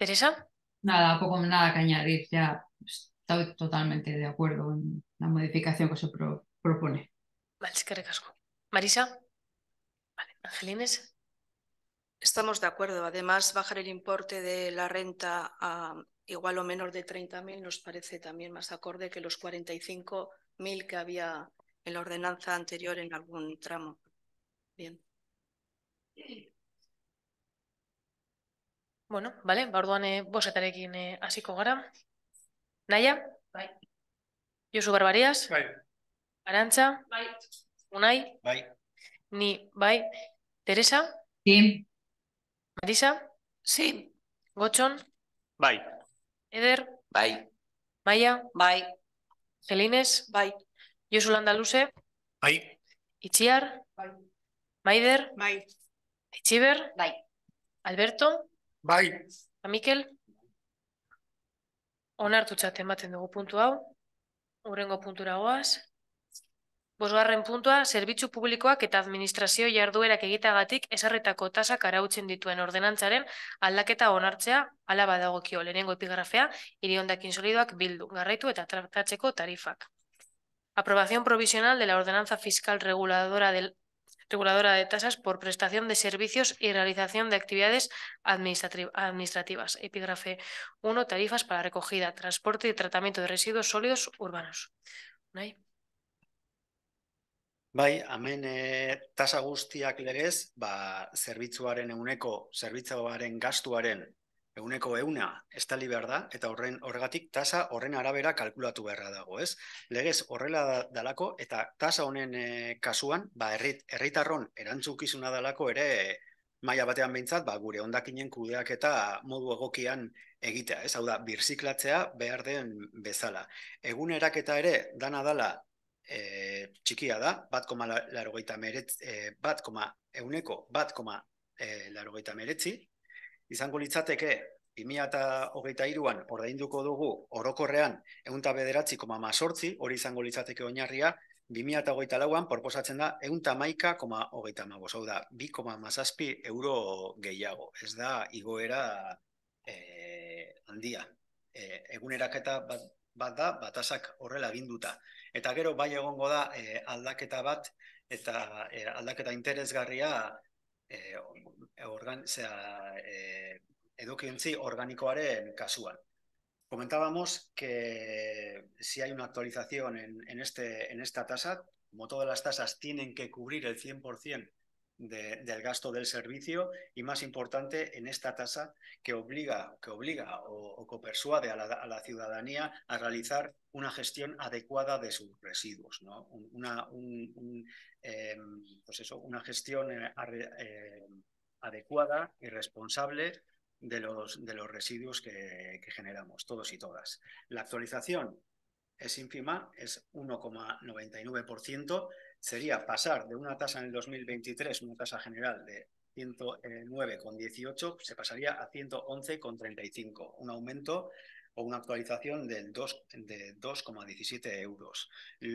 Teresa. Nada, poco nada que añadir. Ya estoy totalmente de acuerdo en la modificación que se propone. Vale, es que recasco. Marisa. Angelines. Estamos de acuerdo. Además, bajar el importe de la renta a igual o menor de 30.000 nos parece también más acorde que los 45.000 que había en la ordenanza anterior en algún tramo. Bien. Bueno, vale, ba orduan eh bosetarekin eh, hasiko gara. Naia? Bai. Josu Barbarias? Bai. Arantza? Bai. Unai? Bai. Ni, bai. Teresa? Sí. Marisa? Sí. Gotxon? Bai. Eder? Bai. Maia? Bai. Celines? Bai. Josu Landaluze? Bai. Itziar? Bai. Maider? Bai. Itxiber? Bai. Alberto? Bai. A ba, Mikel? Onartu txaten dugu puntu hau. Urengo puntura goaz. Bosgarren puntua, zerbitzu publikoak eta administrazio jarduerak egitagatik esarretako tasak arautzen dituen ordenantzaren aldaketa onartzea alaba badagokio lehenengo epigrafea iriondakin solidoak bildu, garraitu eta tratatzeko tarifak. Aprobación provisional de la ordenanza fiscal reguladora del reguladora de tasas por prestación de servicios y realización de actividades administrativas. Epígrafe 1, tarifas para recogida, transporte y tratamiento de residuos sólidos urbanos. Unai? Bai, hemen e, tasa guztiak legez, ba, zerbitzuaren euneko, zerbitzuaren gastuaren euneko euna estali behar da, eta horren horregatik tasa horren arabera kalkulatu beharra dago, ez? Legez horrela dalako, eta tasa honen eh, kasuan, ba, errit, erritarron erantzukizuna dalako ere, e, maila batean behintzat, ba, gure ondakinen kudeak eta modu egokian egitea, ez? Hau da, birziklatzea behar den bezala. Egun eraketa ere, dana dala, e, txikia da, bat koma laro eh, bat koma, euneko, bat koma, e, meretzi, izango litzateke, 2008an ordainduko dugu orokorrean eunta bederatzi koma mazortzi, hori izango litzateke oinarria, hogeita an proposatzen da eunta maika koma hogeita mago, zau da, 2 euro gehiago, ez da, igoera e, handia. E, eguneraketa bat, bat da, batasak horrela ginduta. Eta gero bai egongo da e, aldaketa bat, eta aldaketa interesgarria e, organ, eh, sí, orgánico edukientzi en casual. Comentábamos que si hay una actualización en, este, en esta tasa, como todas las tasas tienen que cubrir el 100% del gasto del servicio y más importante en esta tasa que obliga, que obliga o, que persuade a la, ciudadanía a realizar una gestión adecuada de sus residuos, ¿no? una, em, pues una gestión eh, eh, adecuada y responsable de los, de los residuos que, generamos, todos y todas. La actualización es ínfima, es 1,99%. Sería pasar de una tasa en el 2023, una tasa general de 109,18, se pasaría a 111,35, un aumento o una actualización del 2, de 2,17 euros.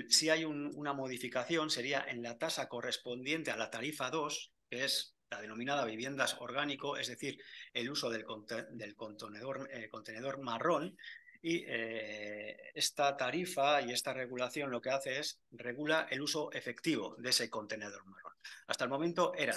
Si hay una modificación, sería en la tasa correspondiente a la tarifa 2, que es denominada viviendas orgánico, es decir, el uso del, contenedor, eh, contenedor, marrón. Y eh, esta tarifa y esta regulación lo que hace es regula el uso efectivo de ese contenedor marrón. Hasta el momento era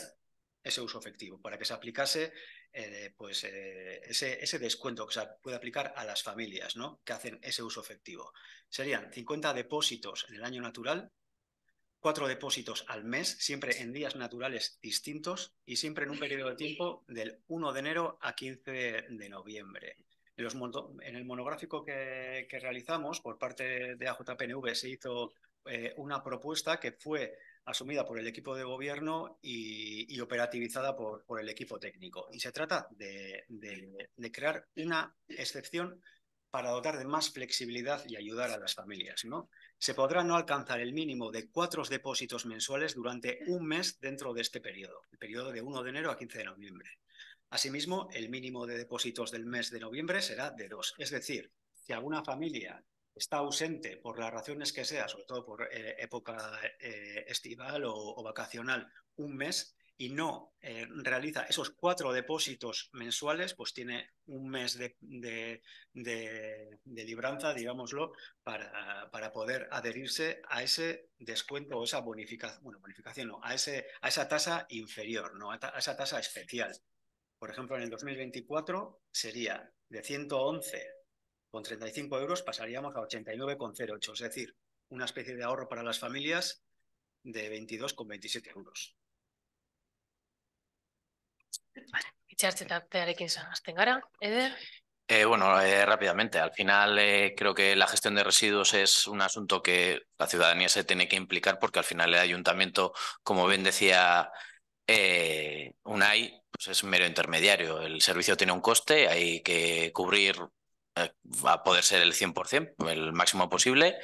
ese uso efectivo, para que se aplicase eh, pues, ese, descuento que se puede aplicar a las familias ¿no? que hacen ese uso efectivo. Serían 50 depósitos en el año natural cuatro depósitos al mes, siempre en días naturales distintos y siempre en un periodo de tiempo del 1 de enero a 15 de noviembre. En, el monográfico que, realizamos por parte de AJPNV se hizo eh, una propuesta que fue asumida por el equipo de gobierno y, operativizada por, el equipo técnico. Y se trata de, de crear una excepción para dotar de más flexibilidad y ayudar a las familias. ¿no? se podrá no alcanzar el mínimo de cuatro depósitos mensuales durante un mes dentro de este periodo, el periodo de 1 de enero a 15 de noviembre. Asimismo, el mínimo de depósitos del mes de noviembre será de dos. Es decir, si alguna familia está ausente por las razones que sea, sobre todo por eh, época eh, estival o, vacacional, un mes, y no eh, realiza esos cuatro depósitos mensuales, pues tiene un mes de, de, de, libranza, digámoslo, para, para, poder adherirse a ese descuento o esa bonificación, bueno, bonificación no, a, ese, a esa tasa inferior, ¿no? a, esa tasa especial. Por ejemplo, en el 2024 sería de 111,35 euros pasaríamos a con 89,08, es decir, una especie de ahorro para las familias de 22,27 euros bueno, eh, rápidamente. Al final eh, creo que la gestión de residuos es un asunto que la ciudadanía se tiene que implicar porque al final el ayuntamiento, como bien decía eh, UNAI, pues es mero intermediario. El servicio tiene un coste, hay que cubrir a poder ser el 100%, el máximo posible,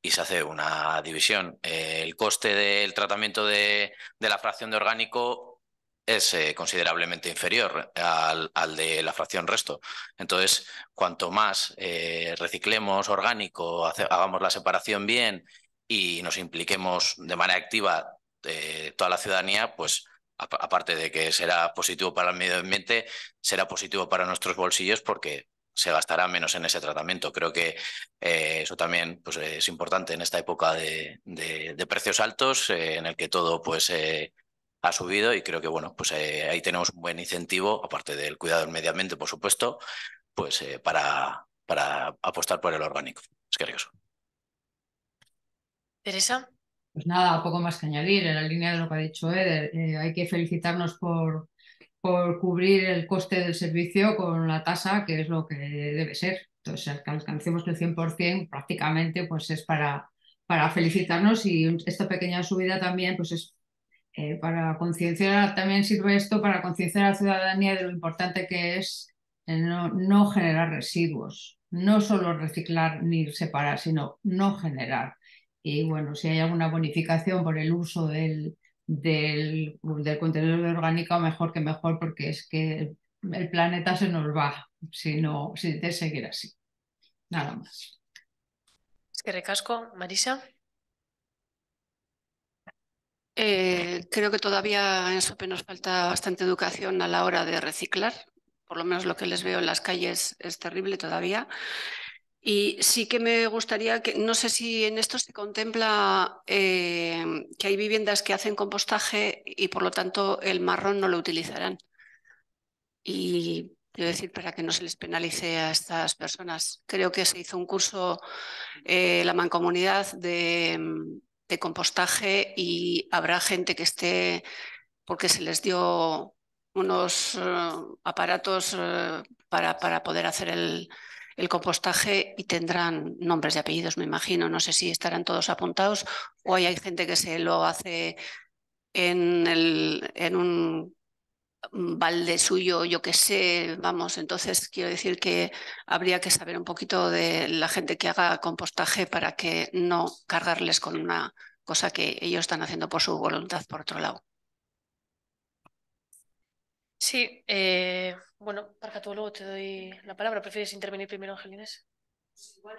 y se hace una división. el coste del tratamiento de la fracción de orgánico es eh, considerablemente inferior al, de la fracción resto. Entonces, cuanto más eh, reciclemos orgánico, hagamos la separación bien y nos impliquemos de manera activa eh, toda la ciudadanía, pues aparte de que será positivo para el medio ambiente, será positivo para nuestros bolsillos porque se gastará menos en ese tratamiento. Creo que eso también pues, es importante en esta época de, precios altos, en el que todo pues, ha subido y creo que bueno, pues eh, ahí tenemos un buen incentivo, aparte del cuidado del medio ambiente, por supuesto, pues eh, para, para apostar por el orgánico. Es curioso Teresa. Pues nada, poco más que añadir en la línea de lo que ha dicho Eder. Eh, hay que felicitarnos por, por cubrir el coste del servicio con la tasa, que es lo que debe ser. Entonces, alcancemos el 100% prácticamente pues es para, para felicitarnos y esta pequeña subida también pues es eh, para concienciar, también sirve esto para concienciar a la ciudadanía de lo importante que es no, generar residuos, no solo reciclar ni separar, sino no generar. Y bueno, si hay alguna bonificación por el uso del, del, contenido orgánico, mejor que mejor, porque es que el planeta se nos va si no, si de seguir así. Nada más. Es que recasco, Marisa. Eh, creo que todavía en SOPE nos falta bastante educación a la hora de reciclar. Por lo menos lo que les veo en las calles es terrible todavía. Y sí que me gustaría que, no sé si en esto se contempla eh, que hay viviendas que hacen compostaje y por lo tanto el marrón no lo utilizarán. Y quiero decir, para que no se les penalice a estas personas. Creo que se hizo un curso eh, la mancomunidad de, de compostaje y habrá gente que esté porque se les dio unos eh, aparatos eh, para, para, poder hacer el, el, compostaje y tendrán nombres y apellidos, me imagino. No sé si estarán todos apuntados o hay, hay gente que se lo hace en, el, en un valde mm, suyo, yo qué sé, vamos, entonces quiero decir que habría que saber un poquito de la gente que haga compostaje para que no cargarles con una cosa que ellos están haciendo por su voluntad, por otro lado. Sí, eh, bueno, para tú luego te doy la palabra. ¿Prefieres intervenir primero, Angelines? Pues, igual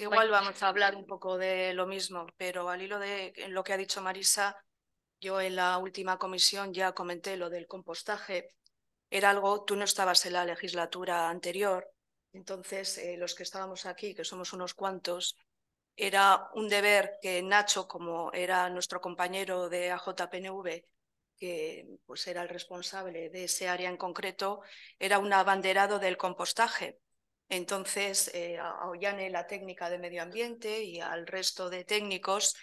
Igual vamos a hablar un poco de lo mismo, pero al hilo de lo que ha dicho Marisa, yo en la última comisión ya comenté lo del compostaje. Era algo, tú no estabas en la legislatura anterior, entonces eh, los que estábamos aquí, que somos unos cuantos, era un deber que Nacho, como era nuestro compañero de AJPNV, que pues era el responsable de ese área en concreto, era un abanderado del compostaje. Entonces, eh, a Ollane, la técnica de medio ambiente, y al resto de técnicos,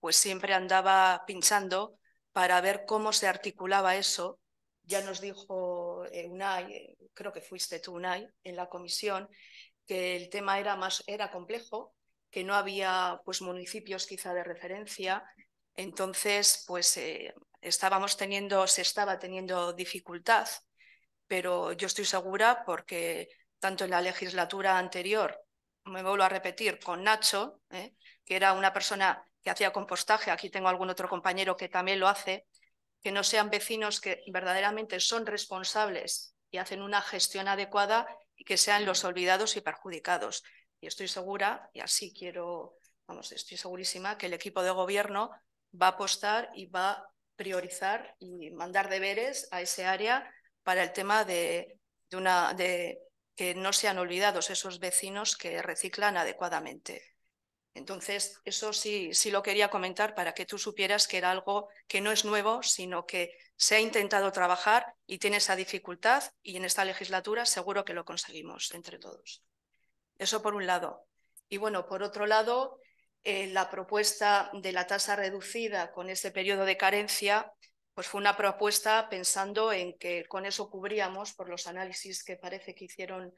pues siempre andaba pinchando para ver cómo se articulaba eso. Ya nos dijo eh, Unai, eh, creo que fuiste tú Unai, en la comisión, que el tema era, más, era complejo, que no había pues, municipios quizá de referencia. Entonces, pues eh, estábamos teniendo, se estaba teniendo dificultad, pero yo estoy segura porque tanto en la legislatura anterior, me vuelvo a repetir, con Nacho, que era una persona que hacía compostaje, aquí tengo algún otro compañero que también lo hace, que no sean vecinos que verdaderamente son responsables y hacen una gestión adecuada y que sean los olvidados y perjudicados. Y estoy segura, y así quiero, vamos, estoy segurísima que el equipo de gobierno va a apostar y va a priorizar y mandar deberes a ese área para el tema de, de, una, de que no sean olvidados esos vecinos que reciclan adecuadamente. Entonces, eso sí, lo quería comentar para que tú supieras que era algo que no es nuevo, sino que se ha intentado trabajar y tiene esa dificultad y en esta legislatura seguro que lo conseguimos entre todos. Eso por un lado. Y bueno, por otro lado, eh, la propuesta de la tasa reducida con ese periodo de carencia, pues fue una propuesta pensando en que con eso cubríamos, por los análisis que parece que hicieron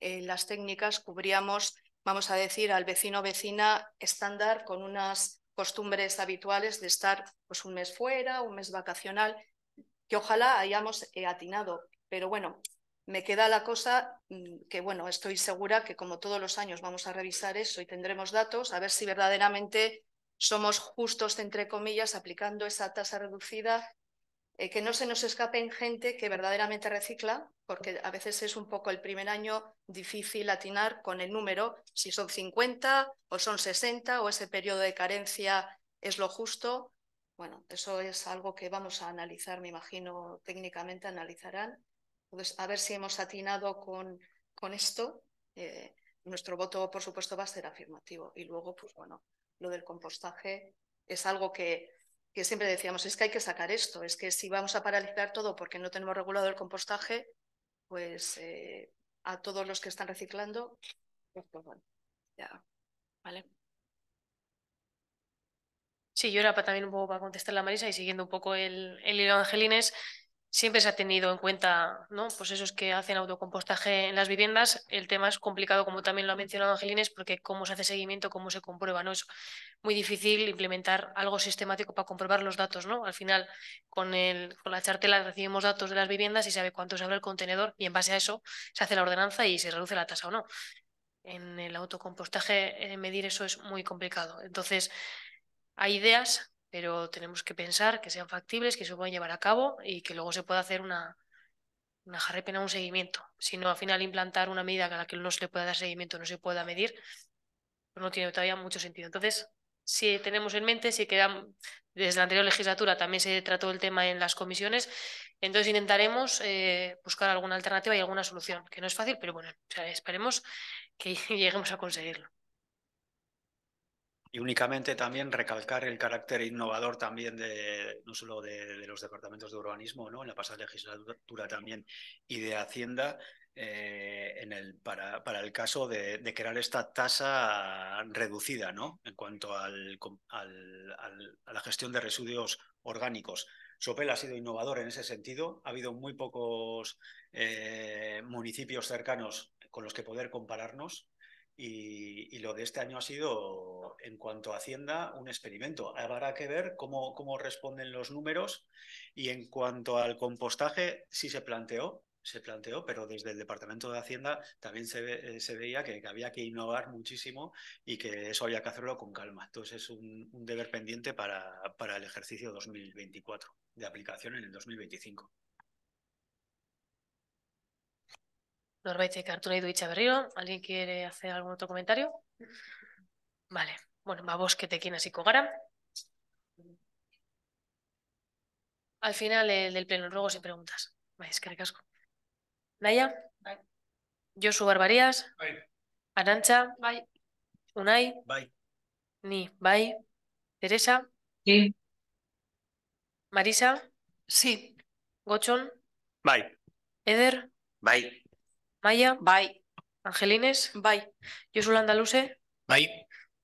eh, las técnicas, cubríamos vamos a decir, al vecino vecina estándar con unas costumbres habituales de estar pues, un mes fuera, un mes vacacional, que ojalá hayamos eh, atinado. Pero bueno, me queda la cosa mm, que, bueno, estoy segura que como todos los años vamos a revisar eso y tendremos datos, a ver si verdaderamente somos justos, entre comillas, aplicando esa tasa reducida eh, que no se nos escape en gente que verdaderamente recicla, porque a veces es un poco el primer año difícil atinar con el número, si son 50 o son 60 o ese periodo de carencia es lo justo. Bueno, eso es algo que vamos a analizar, me imagino, técnicamente analizarán. a ver si hemos atinado con, con esto. Eh, nuestro voto, por supuesto, va a ser afirmativo. Y luego, pues bueno, lo del compostaje es algo que que siempre decíamos, es que hay que sacar esto, es que si vamos a paralizar todo porque no tenemos regulado el compostaje, pues eh, a todos los que están reciclando, pues, pues bueno, ya, ¿vale? Sí, yo era también un poco para contestar la Marisa y siguiendo un poco el, el hilo de Angelines, siempre se ha tenido en cuenta, ¿no? Pues esos que hacen autocompostaje en las viviendas. El tema es complicado, como también lo ha mencionado Angelines, porque cómo se hace seguimiento, cómo se comprueba, ¿no? Es muy difícil implementar algo sistemático para comprobar los datos, ¿no? Al final, con, el, con la chartela recibimos datos de las viviendas y sabe cuánto se abre el contenedor y en base a eso se hace la ordenanza y se reduce la tasa o no. En el autocompostaje, eh, medir eso es muy complicado. Entonces, hay ideas pero tenemos que pensar que sean factibles, que se puedan llevar a cabo y que luego se pueda hacer una, una jarrepena, un seguimiento. Si no, al final implantar una medida a la que no se le pueda dar seguimiento, no se pueda medir, pues no tiene todavía mucho sentido. Entonces, si tenemos en mente, si quedan, desde la anterior legislatura también se trató el tema en las comisiones, entonces intentaremos eh, buscar alguna alternativa y alguna solución, que no es fácil, pero bueno, esperemos que [laughs] lleguemos a conseguirlo. Y únicamente también recalcar el carácter innovador también de, no solo de, los departamentos de urbanismo, ¿no? En la pasada legislatura también y de Hacienda, eh, en el, para, el caso de, crear esta tasa reducida ¿no? en cuanto al, a la gestión de residuos orgánicos. Sopel ha sido innovador en ese sentido. Ha habido muy pocos eh, municipios cercanos con los que poder compararnos y, lo de este año ha sido, en cuanto a Hacienda, un experimento. Habrá que ver cómo, responden los números. Y en cuanto al compostaje, sí se planteó, se planteó, pero desde el Departamento de Hacienda también se, eh, veía que, había que innovar muchísimo y que eso había que hacerlo con calma. Entonces es un, deber pendiente para el ejercicio 2024, de aplicación en el 2025. alguien quiere hacer algún otro comentario? Vale, bueno, te bosketekin y gara. Al final el del pleno, ruego sin preguntas. Bai, eskerrik asko. Naya, Bai. Josu Barbarías? Bai. Arantxa? Bai. Unai? Ni, Bye. Teresa? Sí. Marisa? Sí. Gochón. Bye. Eder? Bye. Maia? Bai. Angelines? Bai. Josu Landaluze? Bai.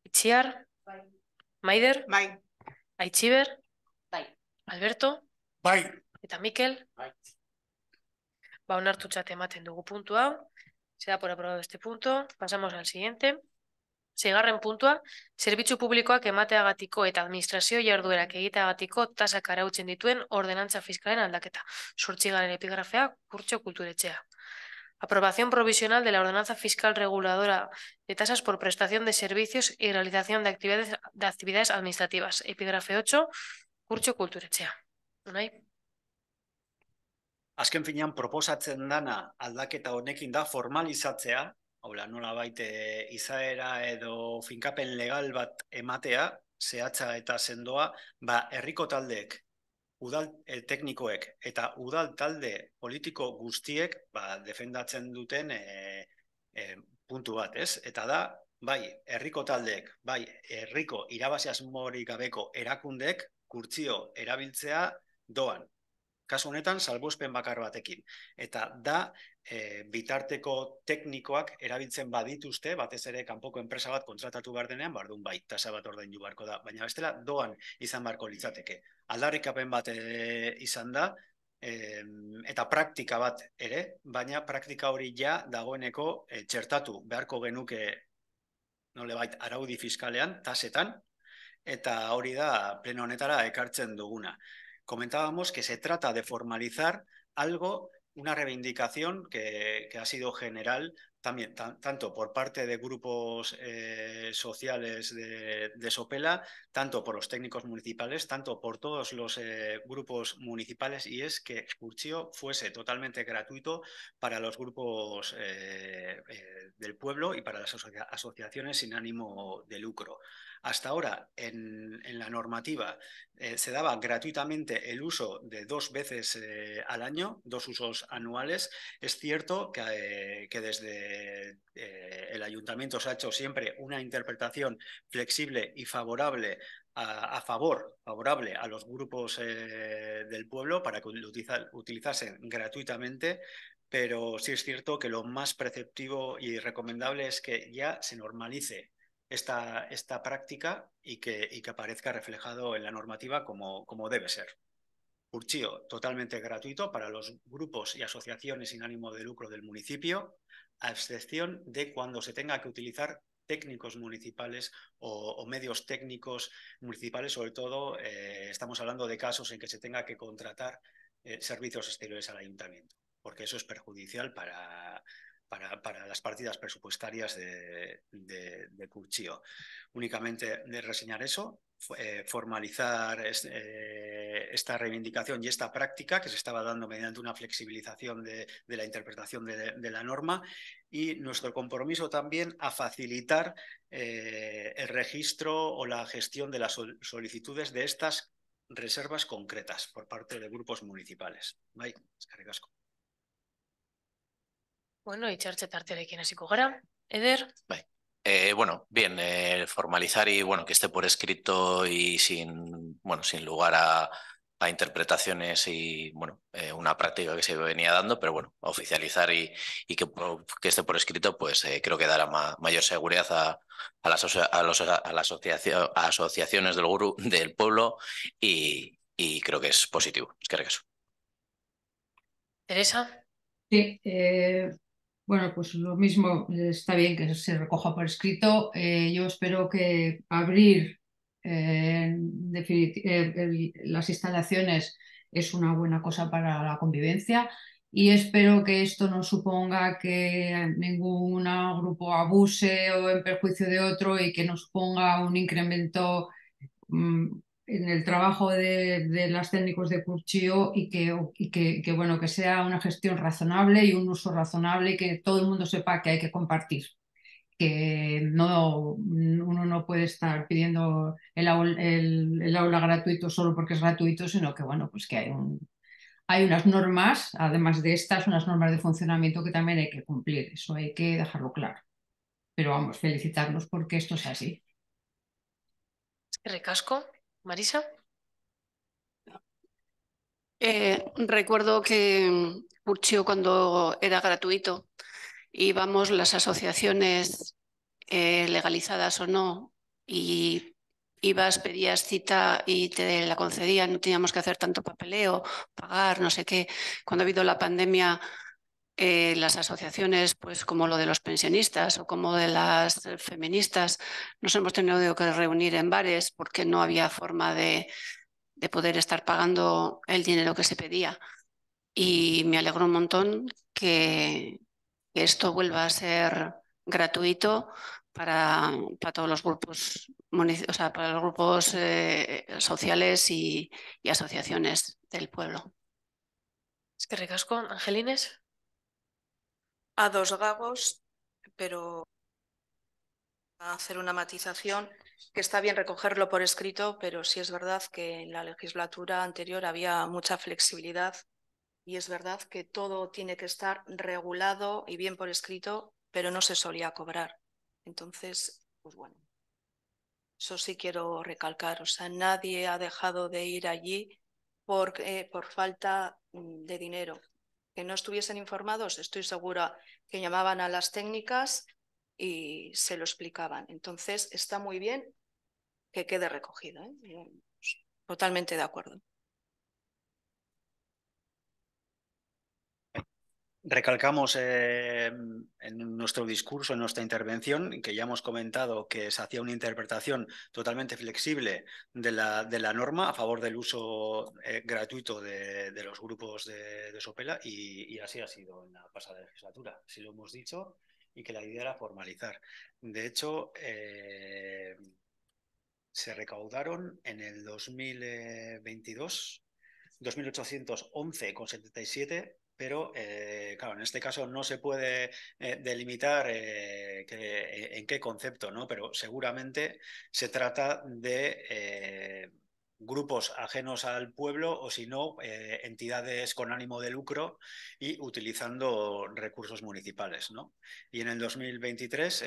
Itziar? Bai. Maider? Bai. Aitziber? Bai. Alberto? Bai. Eta Mikel? Bai. Ba, onartu ematen dugu puntua. hau. Se da por aprobado este punto. Pasamos al siguiente. Segarren puntua, zerbitzu publikoak emateagatiko eta administrazio jarduerak egiteagatiko tasak arautzen dituen ordenantza fiskalen aldaketa. Sortzigaren epigrafea, kurtxo kulturetxea. Aprobación provisional de la ordenanza fiscal reguladora de tasas por prestación de servicios y realización de actividades, de actividades administrativas. Epígrafe 8, Curcho Culturechea. Unai. Azken finan proposatzen dana aldaketa honekin da formalizatzea, haula nola baite eh, izaera edo finkapen legal bat ematea, zehatza eta sendoa, ba, herriko taldeek udal el eh, teknikoek eta udal talde politiko guztiek ba, defendatzen duten e, puntu bat, ez? Eta da, bai, herriko taldeek, bai, herriko irabaziaz mori gabeko erakundek kurtzio erabiltzea doan kasu honetan salbuespen bakar batekin eta da eh, bitarteko teknikoak erabiltzen badituzte batez ere kanpoko enpresa bat kontratatu behar denean bardun bai tasa bat ordaindu beharko da baina bestela doan izan beharko litzateke aldarrikapen bat eh, izan da eta praktika bat ere baina praktika hori ja dagoeneko e, txertatu beharko genuke nole araudi fiskalean tasetan eta hori da pleno honetara ekartzen duguna comentábamos que se trata de formalizar algo, una reivindicación que, ha sido general también, tanto por parte de grupos eh, sociales de, Sopela, tanto por los técnicos municipales, tanto por todos los eh, grupos municipales, y es que Curchio fuese totalmente gratuito para los grupos eh, del pueblo y para las asociaciones sin ánimo de lucro. Hasta ahora en, la normativa eh, se daba gratuitamente el uso de dos veces eh, al año, dos usos anuales. Es cierto que, eh, desde el ayuntamiento se ha hecho siempre una interpretación flexible y favorable a, favor, favorable a los grupos del pueblo para que lo utilizasen gratuitamente, pero sí es cierto que lo más preceptivo y recomendable es que ya se normalice esta, esta práctica y que, y que, aparezca reflejado en la normativa como, como debe ser. Urchío, totalmente gratuito para los grupos y asociaciones sin ánimo de lucro del municipio, a excepción de cuando se tenga que utilizar técnicos municipales o, medios técnicos municipales, sobre todo eh, estamos hablando de casos en que se tenga que contratar eh, servicios exteriores al ayuntamiento, porque eso es perjudicial para, para, las partidas presupuestarias de, de, Únicamente de reseñar eso, eh, formalizar eh, esta reivindicación y esta práctica que se estaba dando mediante una flexibilización de, la interpretación de, la norma y nuestro compromiso también a facilitar eh, el registro o la gestión de las solicitudes de estas reservas concretas por parte de grupos municipales. Bye. Bueno, y Charcetarte de hasiko gara. Eder? Bai. Eder. Eh, bueno, bien, eh, formalizar y bueno, que esté por escrito y sin, bueno, sin lugar a, interpretaciones y bueno, eh, una práctica que se venía dando, pero bueno, oficializar y, que, esté por escrito, pues creo que dará mayor seguridad a, a las, a a asociaciones del, [laughs] del pueblo y, creo que es positivo. Es que regreso. Teresa. Sí, eh, bueno, pues lo mismo, eh, está bien que se recoja por escrito. Eh, yo espero que abrir eh, las instalaciones es una buena cosa para la convivencia y espero que esto no suponga que ningún grupo abuse o en perjuicio de otro y que nos ponga un incremento mm, en el trabajo de, de los técnicos de curchío y, que, y que, que, bueno, que sea una gestión razonable y un uso razonable y que todo el mundo sepa que hay que compartir que no, uno no puede estar pidiendo el, aula, el, aula gratuito solo porque es gratuito, sino que bueno, pues que hay un, hay unas normas, además de estas, unas normas de funcionamiento que también hay que cumplir. Eso hay que dejarlo claro. Pero vamos, felicitarnos porque esto es así. Ricasco. Marisa. Eh, recuerdo que mm, Curcio cuando era gratuito íbamos las asociaciones eh, legalizadas o no y ibas, pedías cita y te la concedían, no teníamos que hacer tanto papeleo, pagar, no sé qué. Cuando ha habido la pandemia eh, las asociaciones, pues como lo de los pensionistas o como de las feministas, nos hemos tenido que reunir en bares porque no había forma de, de poder estar pagando el dinero que se pedía. Y me alegro un montón que, esto vuelva a ser gratuito para, para todos los grupos, o sea, para los grupos eh, sociales y, y, asociaciones del pueblo. Es que ricasco, Angelines a dos gagos, pero a hacer una matización que está bien recogerlo por escrito, pero sí es verdad que en la legislatura anterior había mucha flexibilidad y es verdad que todo tiene que estar regulado y bien por escrito, pero no se solía cobrar. Entonces, pues bueno, eso sí quiero recalcar, o sea, nadie ha dejado de ir allí por, eh, por falta mm, de dinero que no estuviesen informados, estoy segura que llamaban a las técnicas y se lo explicaban. Entonces, está muy bien que quede recogido. ¿eh? Pues, totalmente de acuerdo. recalcamos eh, en nuestro discurso, en nuestra intervención, que ya hemos comentado que se hacía una interpretación totalmente flexible de la, de la norma a favor del uso eh, gratuito de, los grupos de, Sopela y, así ha sido en la pasada legislatura, si lo hemos dicho, y que la idea era formalizar. De hecho, eh, se recaudaron en el 2022 2.811,77 pero eh, claro, en este caso no se puede eh, delimitar eh, en qué concepto, ¿no? Pero seguramente se trata de grupos ajenos al pueblo o si no, eh, entidades con ánimo de lucro y utilizando recursos municipales. ¿no? Y en el 2023,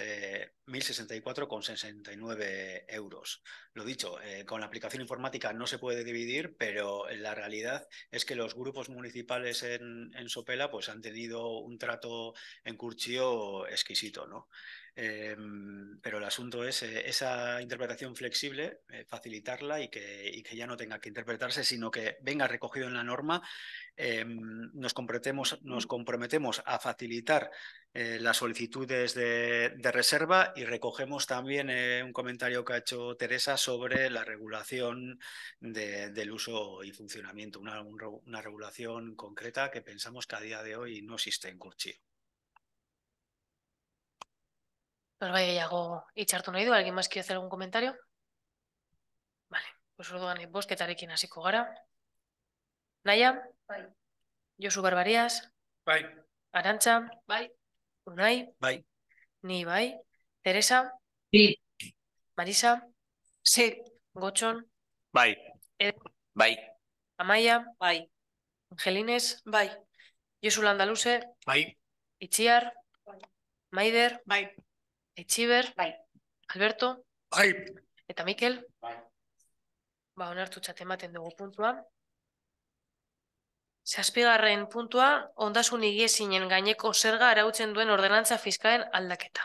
1.064 eh, con 69 euros. Lo dicho, eh, con la aplicación informática no se puede dividir, pero la realidad es que los grupos municipales en, Sopela pues, han tenido un trato en Curchío exquisito. ¿no? Em, pero el asunto es eh, esa interpretación flexible, eh, facilitarla y que, ya no tenga que interpretarse, sino que venga recogido en la norma. Em, nos, comprometemos, a facilitar eh, las solicitudes de, reserva y recogemos también un comentario que ha hecho Teresa sobre la regulación del uso y funcionamiento, una, una regulación concreta que pensamos que a día de hoy no existe en Curchillo. Pues bai, itxartu nahi du, más quiere ez algun comentario? Vale, pues orduan bosketarekin hasiko gara. Naia? Bai. Josu Barbarías? Bai. Arantxa? Bai. Unai? Bai. Ni bai. Teresa? Sí. Marisa? Si. Sí. Gotxon? Bai. Ed? Bai. Amaia? Bai. Angelines? Bai. Josu Andaluse? Bai. Itziar? Bai. Maider? Bai. Etxiber. Bai. Alberto. Bai. Eta Mikel. Bai. Ba, onartu ematen dugu puntua. Zazpigarren puntua, ondasun higiezinen gaineko zerga arautzen duen ordenantza fiskalen aldaketa.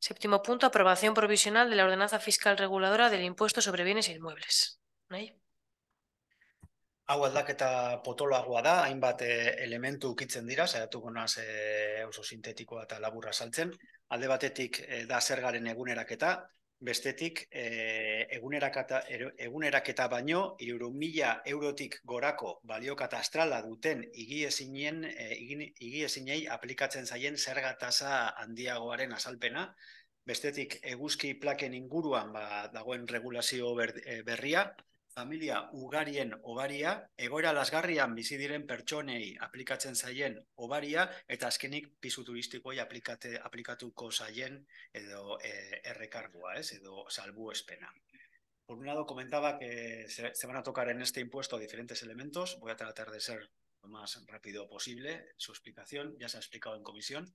Septimo punto, aprobación provisional de la ordenanza fiscal reguladora del impuesto sobre bienes e inmuebles. Hau aldaketa potoloagoa da, hainbat eh, elementu ukitzen dira, saiatuko naz eh, oso sintetikoa eta laburra saltzen alde batetik e, da zergaren eguneraketa, bestetik e, eh, eguneraketa, eguneraketa baino, euro mila eurotik gorako baliokata astrala duten igiezinen, e, eh, igiezinei aplikatzen zaien zergataza handiagoaren azalpena, bestetik eguzki plaken inguruan ba, dagoen regulazio berria, familia ugarien obaria, egoera lasgarrian bizi diren pertsonei aplikatzen zaien obaria eta azkenik pisu turistikoei aplikate aplikatuko zaien edo e, errekargua, ez edo salbu espena. Por un lado comentaba que se van a tocar en este impuesto diferentes elementos, voy a tratar de ser lo más rápido posible su explicación, ya se ha explicado en comisión,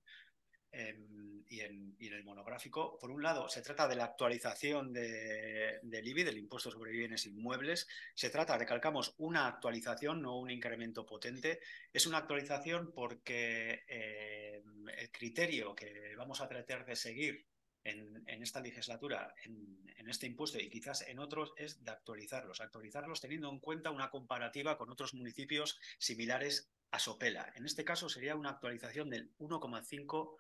y, en, el monográfico. Por un lado, se trata de la actualización del IBI, del impuesto sobre bienes inmuebles. Se trata, recalcamos, una actualización, no un incremento potente. Es una actualización porque eh, el criterio que vamos a tratar de seguir en, esta legislatura, en, este impuesto y quizás en otros, es de actualizarlos. Actualizarlos teniendo en cuenta una comparativa con otros municipios similares a Sopela. En este caso sería una actualización del 1,5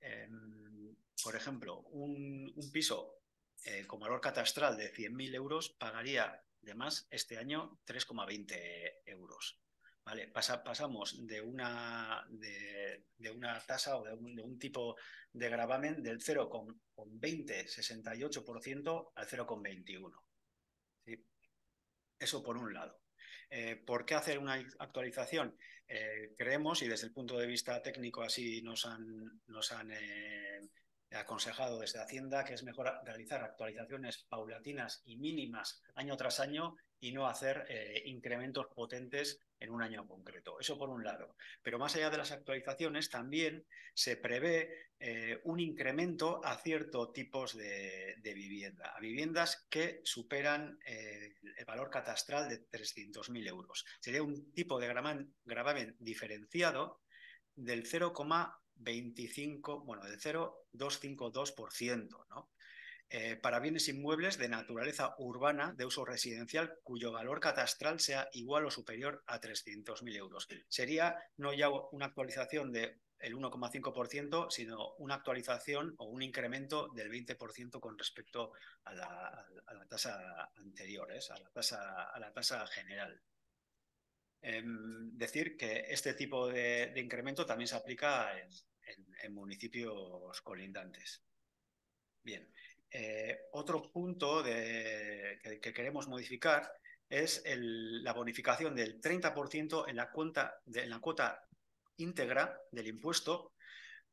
Em, por ejemplo, un, piso eh, con valor catastral de 100.000 euros pagaría de más este año 3,20 euros. Vale, pasamos de una, de, una tasa o de un, tipo de gravamen del 68% al 0,21%. ¿sí? Eso por un lado. Eh, ¿Por qué hacer una actualización? Eh, creemos, y desde el punto de vista técnico así nos han, nos han eh, aconsejado desde Hacienda, que es mejor realizar actualizaciones paulatinas y mínimas año tras año y no hacer eh, incrementos potentes en un año concreto. Eso por un lado. Pero más allá de las actualizaciones, también se prevé eh, un incremento a ciertos tipos de, vivienda, a viviendas que superan eh, el valor catastral de 300.000 euros. Sería un tipo de gravamen, diferenciado del 0, 25, bueno, del 0,252%, ¿no? Eh, para bienes inmuebles de naturaleza urbana de uso residencial cuyo valor catastral sea igual o superior a 300.000 euros. Sería no ya una actualización del 1,5%, sino una actualización o un incremento del 20% con respecto a la, tasa anterior, ¿eh? a la tasa, a la tasa general decir que este tipo de, incremento también se aplica en, municipios colindantes. Bien, eh, otro punto que, queremos modificar es la bonificación del 30% en la, cuenta, de, en la cuota íntegra del impuesto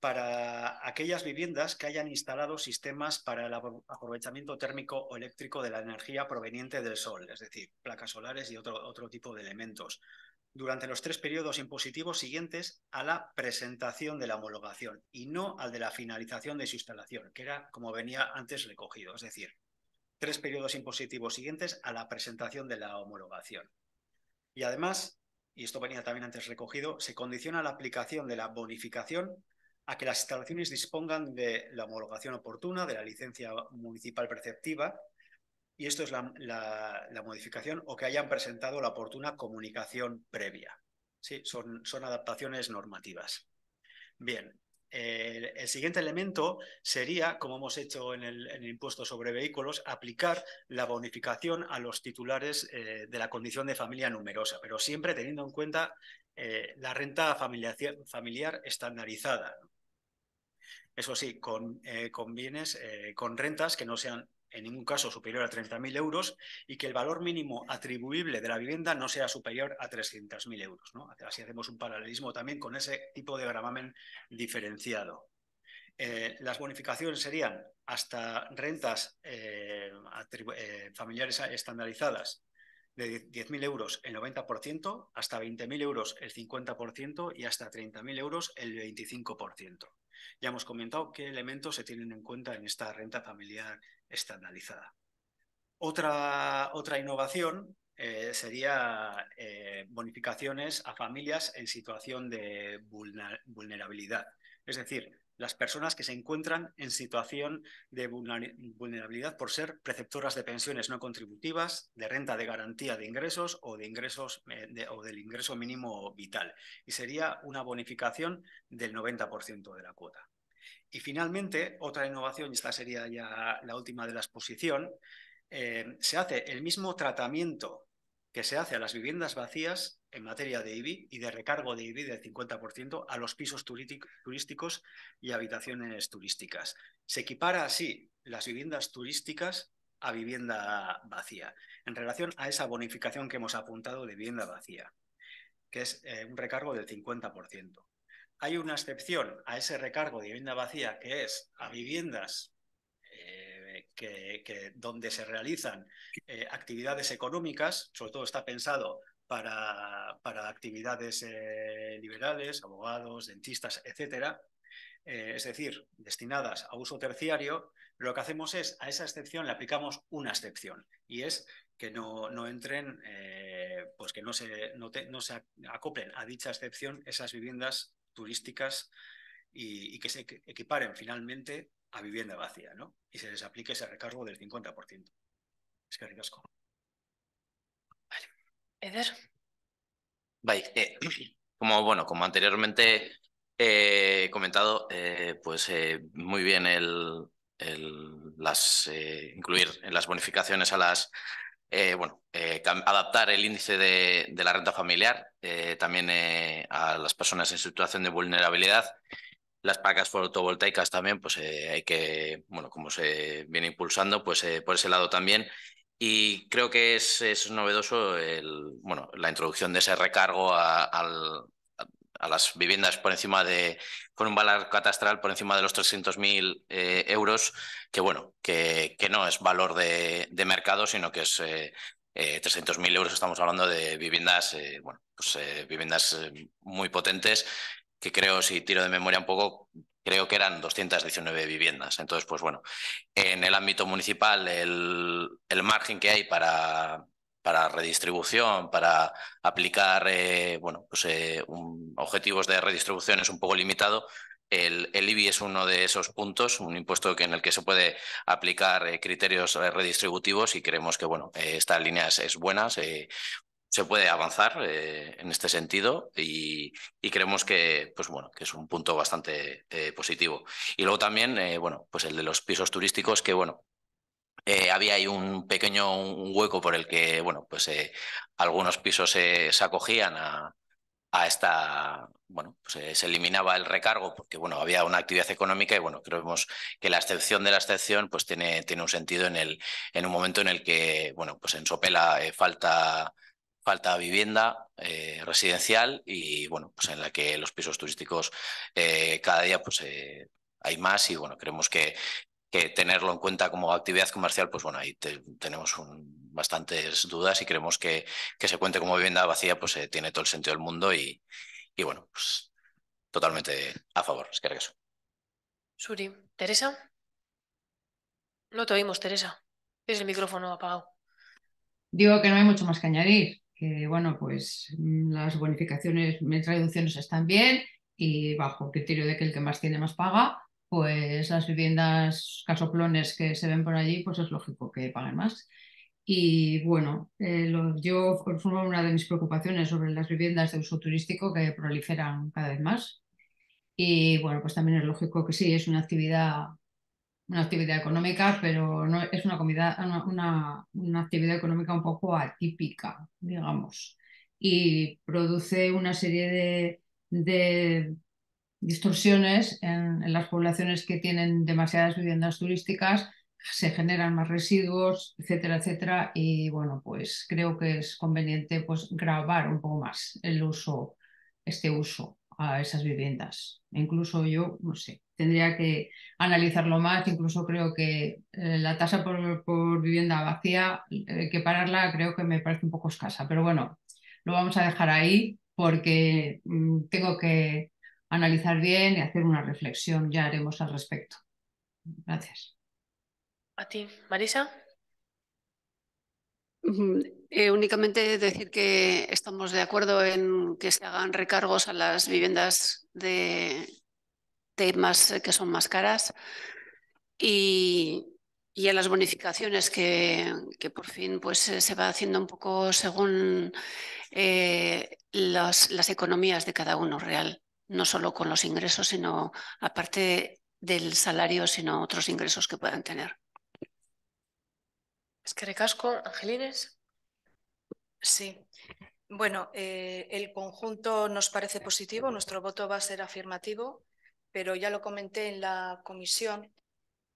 para aquellas viviendas que hayan instalado sistemas para el aprovechamiento térmico o eléctrico de la energía proveniente del sol, es decir, placas solares y otro, otro tipo de elementos, durante los tres periodos impositivos siguientes a la presentación de la homologación y no al de la finalización de su instalación, que era como venía antes recogido, es decir, tres periodos impositivos siguientes a la presentación de la homologación. Y además, y esto venía también antes recogido, se condiciona la aplicación de la bonificación a que las instalaciones dispongan de la homologación oportuna, de la licencia municipal preceptiva, y esto es la, modificación, o que hayan presentado la oportuna comunicación previa. Sí, son, son adaptaciones normativas. Bien, el, siguiente elemento sería, como hemos hecho en el, impuesto sobre vehículos, aplicar la bonificación a los titulares eh, de la condición de familia numerosa, pero siempre teniendo en cuenta eh, la renta familiar, familiar estandarizada eso sí, con, eh, bienes, eh, con rentas que no sean en ningún caso superior a 30.000 euros y que el valor mínimo atribuible de la vivienda no sea superior a 300.000 euros. Así hacemos un paralelismo también con ese tipo de gravamen diferenciado. Eh, las bonificaciones serían hasta rentas familiares estandarizadas de 10.000 euros el 90%, hasta 20.000 euros el 50% y hasta 30.000 euros el 25%. Ya hemos comentado qué elementos se tienen en cuenta en esta renta familiar estandarizada. Otra, innovación eh, sería eh, bonificaciones a familias en situación de vulnerabilidad. Es decir, las personas que se encuentran en situación de vulnerabilidad por ser preceptoras de pensiones no contributivas, de renta de garantía de ingresos o, de ingresos, eh, o del ingreso mínimo vital. Y sería una bonificación del 90% de la cuota. Y finalmente, otra innovación, y esta sería ya la última de la exposición, eh, se hace el mismo tratamiento que se hace a las viviendas vacías en materia de IBI y de recargo de IBI del 50% a los pisos turísticos y habitaciones turísticas. Se equipara así las viviendas turísticas a vivienda vacía en relación a esa bonificación que hemos apuntado de vivienda vacía, que es eh, un recargo del 50%. Hay una excepción a ese recargo de vivienda vacía que es a viviendas que, donde se realizan eh, actividades económicas, sobre todo está pensado para, actividades eh, liberales, abogados, dentistas, etcétera, eh, es decir, destinadas a uso terciario, lo que hacemos es, a esa excepción le aplicamos una excepción, y es que no, entren, pues que no se, no, se, acoplen a dicha excepción esas viviendas turísticas y, y que se equiparen finalmente a vivienda vacía, ¿no? Y se les aplica ese recargo del 50%. Es que ricasco. Vale. Eder. Vale, eh, [clears throat] como, bueno, como anteriormente he eh, comentado, eh, pues muy bien el, las, incluir en las bonificaciones a las bueno, adaptar el índice de, la renta familiar también a las personas en situación de vulnerabilidad las placas fotovoltaicas también, pues eh, hay que, bueno, como se viene impulsando, pues eh, por ese lado también. Y creo que es, novedoso el, bueno, la introducción de ese recargo a, las viviendas por encima de, con un valor catastral por encima de los 300.000 eh, euros, que bueno, que, que, no es valor de, mercado, sino que es eh, 300.000 euros, estamos hablando de viviendas, bueno, pues viviendas muy potentes que creo, si tiro de memoria un poco, creo que eran 219 viviendas. Entonces, pues bueno, en el ámbito municipal el, margen que hay para, para redistribución, para aplicar eh, bueno, pues, eh, objetivos de redistribución es un poco limitado. El, el, IBI es uno de esos puntos, un impuesto en el que se puede aplicar eh, criterios redistributivos y creemos que bueno, esta línea es, buena, se puede avanzar eh, en este sentido y, creemos que, pues bueno, que es un punto bastante eh, positivo. Y luego también, eh, bueno, pues el de los pisos turísticos, que bueno, había ahí un pequeño hueco por el que, bueno, pues algunos pisos se acogían a, esta, bueno, pues, se eliminaba el recargo porque, bueno, había una actividad económica y, bueno, creemos que la excepción de la excepción, pues tiene, tiene un sentido en, el, en un momento en el que, bueno, pues en Sopela falta falta vivienda eh, residencial y bueno, pues en la que los pisos turísticos eh, cada día pues eh, hay más y bueno, creemos que, tenerlo en cuenta como actividad comercial, pues bueno, ahí tenemos bastantes dudas y creemos que, que se cuente como vivienda vacía, pues tiene todo el sentido del mundo y, y bueno, pues totalmente a favor, es que eso. Suri, Teresa. No te oímos, Teresa. es el micrófono apagado. Digo que no hay mucho más que añadir. Eh, bueno, pues mm, las bonificaciones, mis reducciones están bien y bajo el criterio de que el que más tiene más paga, pues las viviendas casoplones que se ven por allí, pues es lógico que paguen más. Y bueno, eh, yo formo una de mis preocupaciones sobre las viviendas de uso turístico que proliferan cada vez más. Y bueno, pues también es lógico que sí, es una actividad una actividad económica, pero no es una, comida, una, actividad económica un poco atípica, digamos, y produce una serie de, distorsiones en, las poblaciones que tienen demasiadas viviendas turísticas, se generan más residuos, etcétera, etcétera, y bueno, pues creo que es conveniente pues grabar un poco más el uso, este uso a esas viviendas. Incluso yo, no sé, tendría que analizarlo más. Incluso creo que eh, la tasa por, vivienda vacía, eh, que pararla creo que me parece un poco escasa. Pero bueno, lo vamos a dejar ahí porque mm, tengo que analizar bien y hacer una reflexión. Ya haremos al respecto. Gracias. A ti, Marisa. Eh, únicamente decir que estamos de acuerdo en que se hagan recargos a las viviendas de, temas eh, que son más caras y, a las bonificaciones que, que, por fin pues, eh, se va haciendo un poco según las, las economías de cada uno real, no solo con los ingresos, sino aparte del salario, sino otros ingresos que puedan tener. Es que recasco, Angelines. Sí. Bueno, eh, el conjunto nos parece positivo, nuestro voto va a ser afirmativo, pero ya lo comenté en la comisión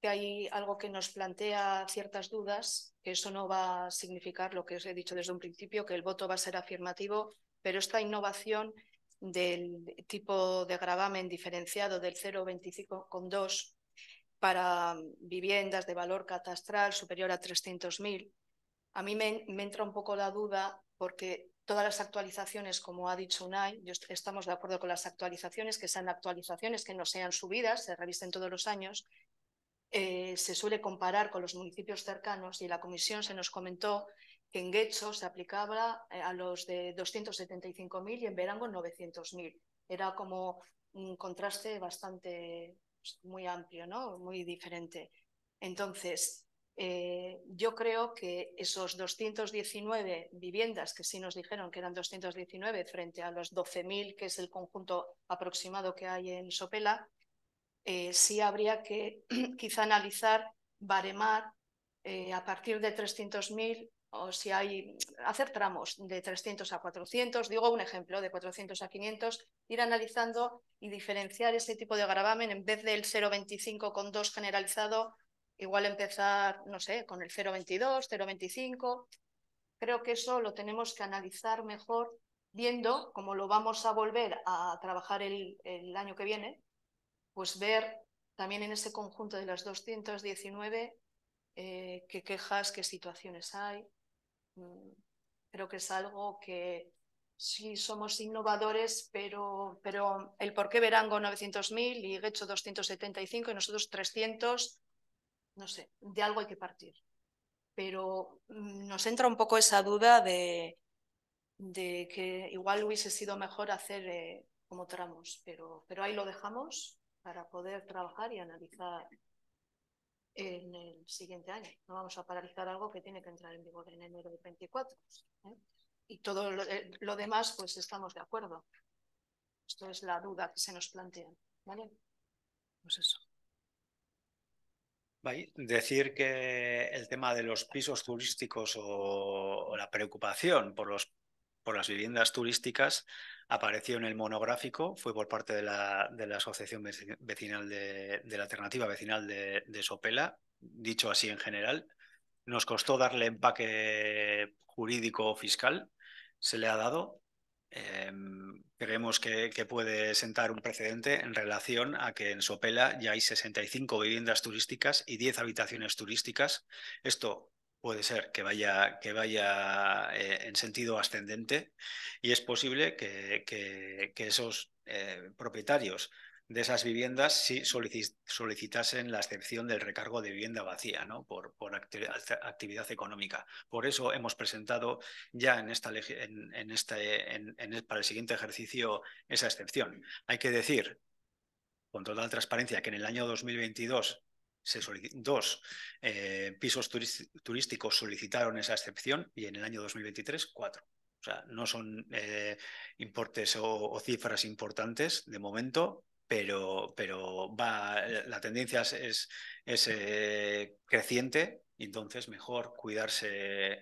que hay algo que nos plantea ciertas dudas, que eso no va a significar lo que os he dicho desde un principio, que el voto va a ser afirmativo, pero esta innovación del tipo de gravamen diferenciado del con 0,25,2 para viviendas de valor catastral superior a 300.000 a mí me, entra un poco la duda porque todas las actualizaciones, como ha dicho Unai, estamos de acuerdo con las actualizaciones, que sean actualizaciones, que no sean subidas, se revisten todos los años. Eh, se suele comparar con los municipios cercanos y la comisión se nos comentó que en Guecho se aplicaba eh, a los de 275.000 y en Verango 900.000. Era como un contraste bastante pues, muy amplio, ¿no? muy diferente. Entonces, eh, yo creo que esos 219 viviendas, que sí nos dijeron que eran 219 frente a los 12.000, que es el conjunto aproximado que hay en Sopela, eh, sí habría que [clears throat] quizá analizar, baremar eh, a partir de 300.000 o si hay, hacer tramos de 300 a 400, digo un ejemplo, de 400 a 500, ir analizando y diferenciar ese tipo de agravamen en vez del 0,25 con 2 generalizado Igual empezar, no sé, con el 0,22, 0,25. Creo que eso lo tenemos que analizar mejor viendo cómo lo vamos a volver a trabajar el, año que viene, pues ver también en ese conjunto de las 219 eh, qué quejas, qué situaciones hay. Mm, creo que es algo que sí somos innovadores, pero, pero el por qué Verango 900.000 y hecho 275 y nosotros 300 no sé, de algo hay que partir. Pero mm, nos entra un poco esa duda de, que igual hubiese sido mejor hacer eh, como tramos, pero, pero ahí lo dejamos para poder trabajar y analizar en el siguiente año. No vamos a paralizar algo que tiene que entrar en vigor en enero de 24. ¿eh? Y todo lo, eh, lo, demás, pues estamos de acuerdo. Esto es la duda que se nos plantea. ¿vale? Pues eso. Decir que el tema de los pisos turísticos o, la preocupación por, los, por las viviendas turísticas apareció en el monográfico, fue por parte de la, de la Asociación Vecinal de, de, la Alternativa Vecinal de, Sopela, dicho así en general. Nos costó darle empaque jurídico o fiscal, se le ha dado. Em, Creemos que, puede sentar un precedente en relación a que en Sopela ya hay 65 viviendas turísticas y 10 habitaciones turísticas. Esto puede ser que vaya, que vaya eh, en sentido ascendente y es posible que, esos eh, propietarios de esas viviendas si solicitasen la excepción del recargo de vivienda vacía ¿no? por, por actividad económica. Por eso hemos presentado ya en esta, en, en este, en, para el siguiente ejercicio esa excepción. Hay que decir con total transparencia que en el año 2022 se dos eh, pisos turísticos solicitaron esa excepción y en el año 2023 cuatro. O sea, no son eh, importes o, cifras importantes de momento, pero, pero va, eh, la tendencia es, eh, creciente y entonces mejor cuidarse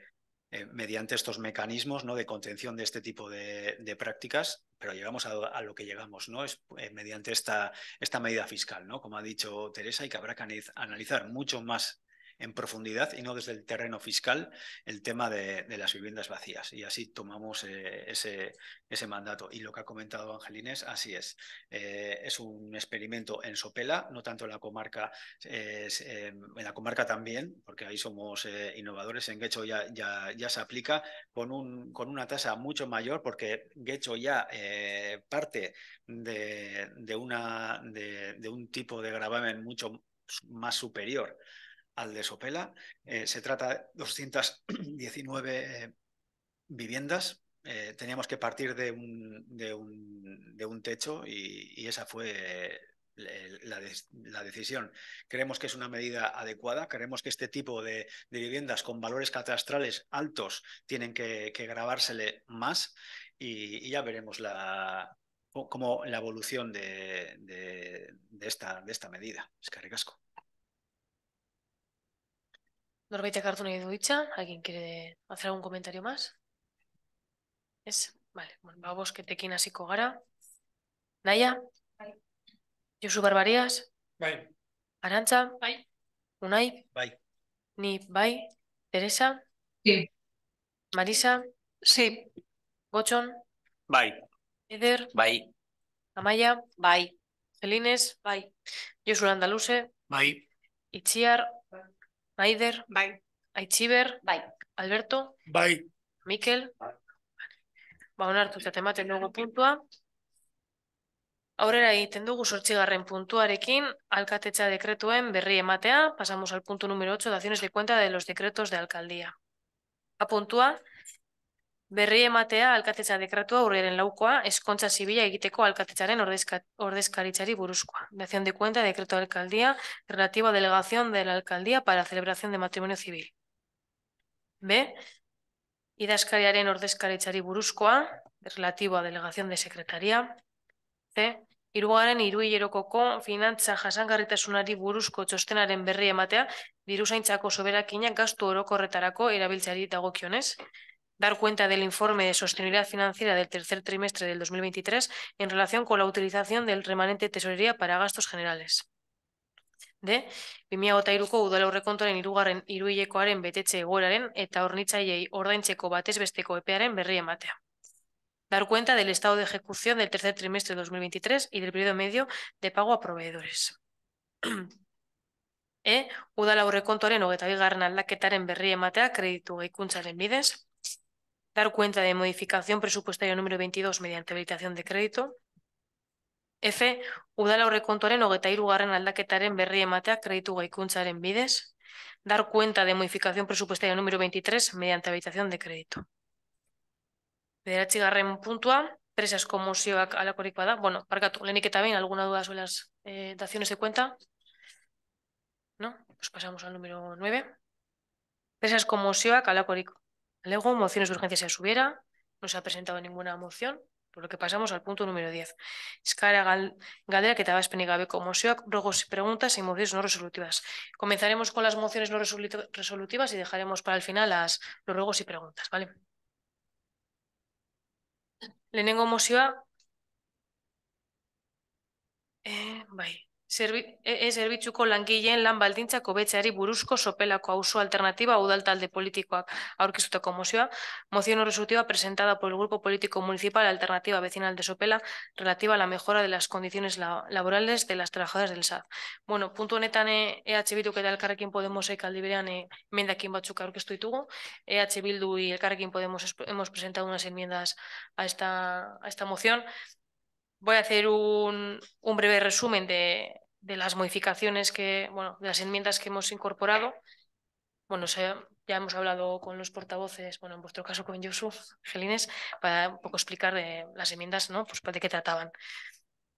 eh, mediante estos mecanismos ¿no? de contención de este tipo de, prácticas, pero llegamos a, lo que llegamos, ¿no? Es mediante esta, esta medida fiscal, ¿no? Como ha dicho Teresa, y que habrá que analizar mucho más en profundidad y no desde el terreno fiscal el tema de, las viviendas vacías. Y así tomamos eh, ese, mandato. Y lo que ha comentado Angelines, así es. Eh, es un experimento en Sopela, no tanto en la comarca, eh, en la comarca también, porque ahí somos innovadores. En Guecho ya, se aplica con, un, con una tasa mucho mayor, porque Guecho ya parte de, de un tipo de gravamen mucho más superior al de Sopela. Eh, se trata de 219 eh, viviendas. Eh, teníamos que partir de un, techo y, esa fue la, decisión. Creemos que es una medida adecuada, creemos que este tipo de, viviendas con valores catastrales altos tienen que, grabársele más y, ya veremos la, la evolución de, esta, de esta medida. Es que Cartuna y Ducha, ¿alguien quiere hacer algún comentario más? ¿Es? Vale, vamos que te quinas gara. Naia? Bai. Josu Barbarias? Bye. arancha Bye. Unai? bye. Ni, bye. Teresa? Sí. Marisa? Sí. Gochon? Bye. Eder? Bye. Amaya? Bye. Celines? Bye. Josu Andaluce? Bye. Itziar? Maider? Bai. Aitziber? Bai. Alberto? Bai. Mikel? Bai. Ba, onartu eta tematen dugu puntua. Aurrera egiten dugu sortzigarren puntuarekin, alkatetza dekretuen berri ematea, pasamos al punto número 8, daciones de cuenta de los decretos de alcaldía. A puntua, berri ematea alkatetza dekretua urriaren laukoa, eskontza zibila egiteko alkatetzaren ordezka, ordezkaritzari buruzkoa. Dezion de cuenta dekretu alkaldia, a delegación de la alcaldía para celebración de matrimonio civil. B. Idazkariaren ordezkaritzari buruzkoa, relativa delegación de secretaria. C. Irugaren Erokoko finantza jasangarritasunari buruzko txostenaren berri ematea, diruzaintzako soberakina gastu orokorretarako erabiltzari dagokionez. dar cuenta del informe de sostenibilidad financiera del tercer trimestre del 2023 en relación con la utilización del remanente tesorería para gastos generales. D. 2023ko udal aurrekontoren hirugarren hiruhilekoaren betetze egoeraren eta hornitzaileei ordaintzeko Covates besteko epearen berri ematea. Dar cuenta del estado de ejecución del tercer trimestre de 2023 y del periodo medio de pago a proveedores. E, udal aurrekontoren hogeita bigarren aldaketaren berri ematea kreditu gehikuntzaren bidez, dar cuenta de modificación presupuestaria número 22 mediante habilitación de crédito. F. Udal aurrekontuaren hogeita hirugarren aldaketaren berri ematea kreditu gaikuntzaren vides. Dar cuenta de modificación presupuestaria número 23 mediante habilitación de crédito. garren puntua, presas a alakorik bada. Bueno, parkatu, lehenik eta también alguna duda sobre las eh, daciones de cuenta? No? Pues pasamos al número 9. a la alakorik Luego, mociones de urgencia se subiera, no se ha presentado ninguna moción, por lo que pasamos al punto número 10. Escara Galera que te va a mozioak, rogos y preguntas y mociones no resolutivas. Comenzaremos con las mociones no resolutivas y dejaremos para el final las, los ruegos y preguntas, ¿vale? tengo mozioa, eh, Bye. E-, e zerbitzuko langileen lan baldintzak hobetzeari buruzko sopelako auzo alternativa udal talde politikoak aurkizutako mozioa, moción resolutiva presentada por el Grupo Político Municipal Alternativa Vecinal de Sopela relativa a la mejora de las condiciones laborales de las trabajadoras del SAD. Bueno, punto honetan EH e Bildu eta Elkarrekin Podemosek aldiberean eh, emendakin batzuk aurkeztu ditugu. EH Bildu y el Elkarrekin Podemos hemos presentado unas enmiendas a esta, a esta moción. Voy a hacer un, un breve resumen de, de las modificaciones que, bueno, de las enmiendas que hemos incorporado. Bueno, ya hemos hablado con los portavoces, bueno, en vuestro caso con Yusuf Gelines, para un poco explicar de eh, las enmiendas, ¿no? Pues de qué trataban.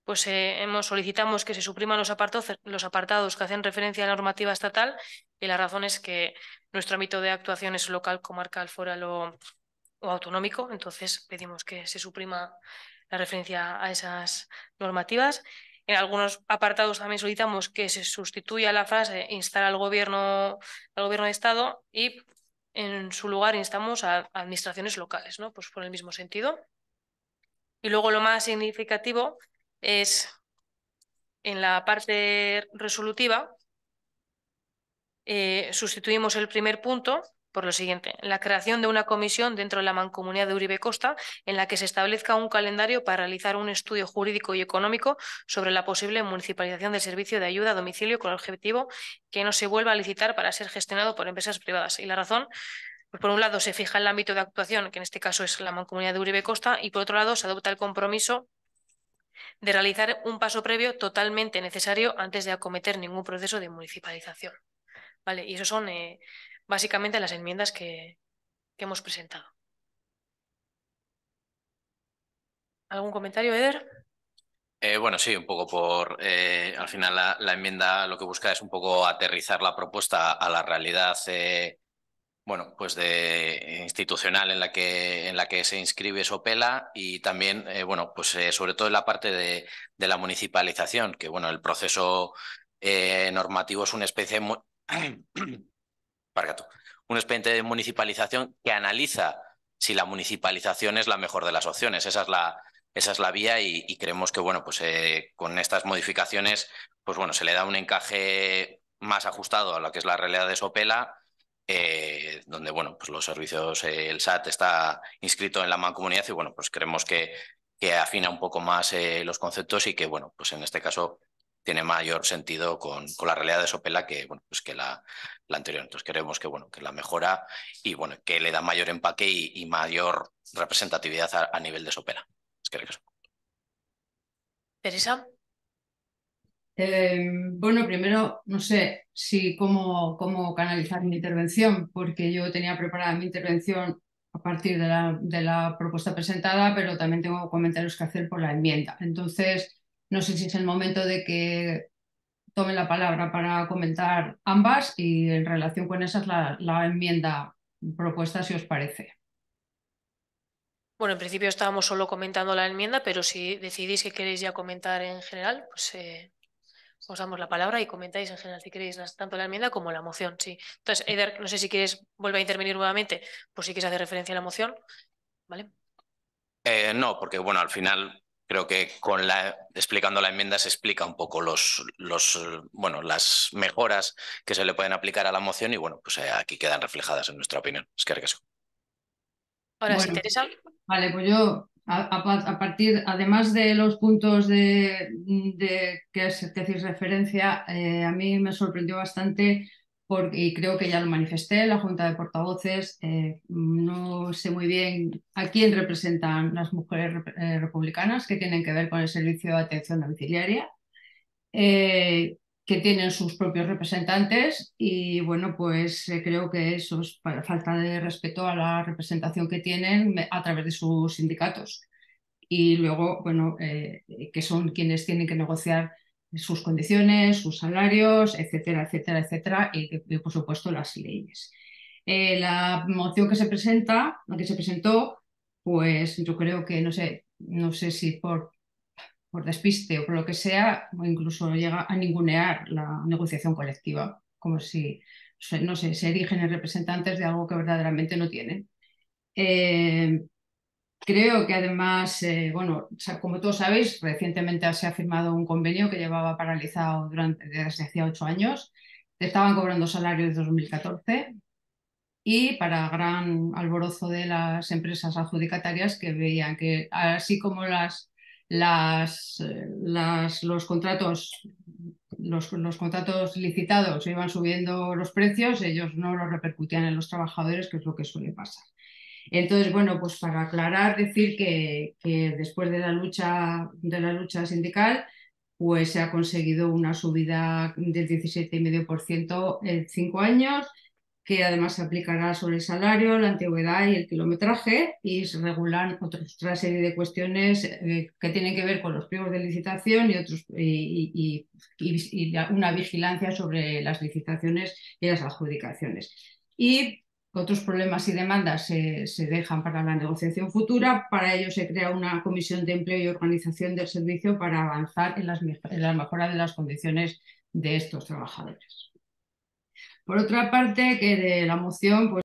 Pues eh, hemos, solicitamos que se supriman los apartados, los apartados que hacen referencia a la normativa estatal y la razón es que nuestro ámbito de actuación es local, comarcal, foral o autonómico, entonces pedimos que se suprima la referencia a esas normativas en algunos apartados también solicitamos que se sustituya la frase instar al gobierno, al gobierno de Estado y en su lugar instamos a administraciones locales, ¿no? Pues por el mismo sentido. Y luego lo más significativo es en la parte resolutiva, eh, sustituimos el primer punto por lo siguiente, la creación de una comisión dentro de la mancomunidad de Uribe Costa en la que se establezca un calendario para realizar un estudio jurídico y económico sobre la posible municipalización del servicio de ayuda a domicilio con el objetivo que no se vuelva a licitar para ser gestionado por empresas privadas. Y la razón, pues, por un lado se fija el ámbito de actuación, que en este caso es la mancomunidad de Uribe Costa, y por otro lado se adopta el compromiso de realizar un paso previo totalmente necesario antes de acometer ningún proceso de municipalización. Vale, y esos son eh, básicamente las enmiendas que, hemos presentado. ¿Algún comentario, Eder? Eh, bueno, sí, un poco por, eh, al final la, enmienda lo que busca es un poco aterrizar la propuesta a la realidad, eh, bueno, pues de institucional en la que, en la que se inscribe Sopela y también, bueno, pues sobre todo en la parte de, de, la municipalización, que bueno, el proceso normativo es una especie, [clears throat] un expediente de municipalización que analiza si la municipalización es la mejor de las opciones. Esa es la, esa es la vía y, creemos que bueno, pues, eh, con estas modificaciones pues, bueno, se le da un encaje más ajustado a lo que es la realidad de Sopela, eh, donde bueno, pues los servicios, eh, el SAT está inscrito en la mancomunidad y bueno, pues creemos que, que afina un poco más los conceptos y que bueno, pues en este caso tiene mayor sentido con, la realidad de Sopela que, bueno, pues que la, la, anterior. Entonces queremos que, bueno, que la mejora y bueno, que le da mayor empaque y, mayor representatividad a, nivel de Sopela. Teresa. Eh, bueno, primero, no sé si cómo, cómo canalizar mi intervención, porque yo tenía preparada mi intervención a partir de la, de la propuesta presentada, pero también tengo comentarios que hacer por la enmienda. Entonces, no sé si es el momento de que tomen la palabra para comentar ambas y en relación con esas la, la enmienda propuesta, si os parece. Bueno, en principio estábamos solo comentando la enmienda, pero si decidís que queréis ya comentar en general, pues eh, os damos la palabra y comentáis en general si queréis tanto la enmienda como la moción. Sí. Entonces, Eder, no sé si quieres volver a intervenir nuevamente, por si quieres hacer referencia a la moción. ¿Vale? Eh, no, porque bueno, al final creo que con la, explicando la enmienda se explica un poco los, los, bueno, las mejoras que se le pueden aplicar a la moción y bueno, pues eh, aquí quedan reflejadas en nuestra opinión. Es que Ahora, sí Vale, pues yo a, partir, además de los puntos de, que, es, referencia, eh, a mí me sorprendió bastante porque creo que ya lo manifesté la Junta de Portavoces, eh, no sé muy bien a quién representan las mujeres eh, republicanas que tienen que ver con el servicio de atención domiciliaria, eh, que tienen sus propios representantes y bueno, pues creo que eso es falta de respeto a la representación que tienen a través de sus sindicatos y luego, bueno, que son quienes tienen que negociar sus condiciones, sus salarios, etcétera, etcétera, etcétera, y, por supuesto las leyes. Eh, la moción que se presenta, que se presentó, pues yo creo que no sé, no sé si por, por despiste o por lo que sea, incluso llega a ningunear la negociación colectiva, como si no sé, se erigen en representantes de algo que verdaderamente no tienen. Eh, Creo que además, eh, bueno, como todos sabéis, recientemente se ha firmado un convenio que llevaba paralizado durante, desde hacía ocho años. Estaban cobrando salarios de 2014 y para gran alborozo de las empresas adjudicatarias que veían que así como las, las, eh, las los contratos los, los, contratos licitados iban subiendo los precios, ellos no los repercutían en los trabajadores, que es lo que suele pasar. Entonces, bueno, pues para aclarar, decir que, después de la lucha, de la lucha sindical, pues se ha conseguido una subida del 17,5% en cinco años, que además se aplicará sobre el salario, la antigüedad y el kilometraje, y se regulan otra serie de cuestiones eh, que tienen que ver con los pliegos de licitación y, otros, y una vigilancia sobre las licitaciones y las adjudicaciones. Y otros problemas y demandas se, dejan para la negociación futura. Para ello se crea una comisión de empleo y organización del servicio para avanzar en, las, en la mejora de las condiciones de estos trabajadores. Por otra parte, que de la moción pues,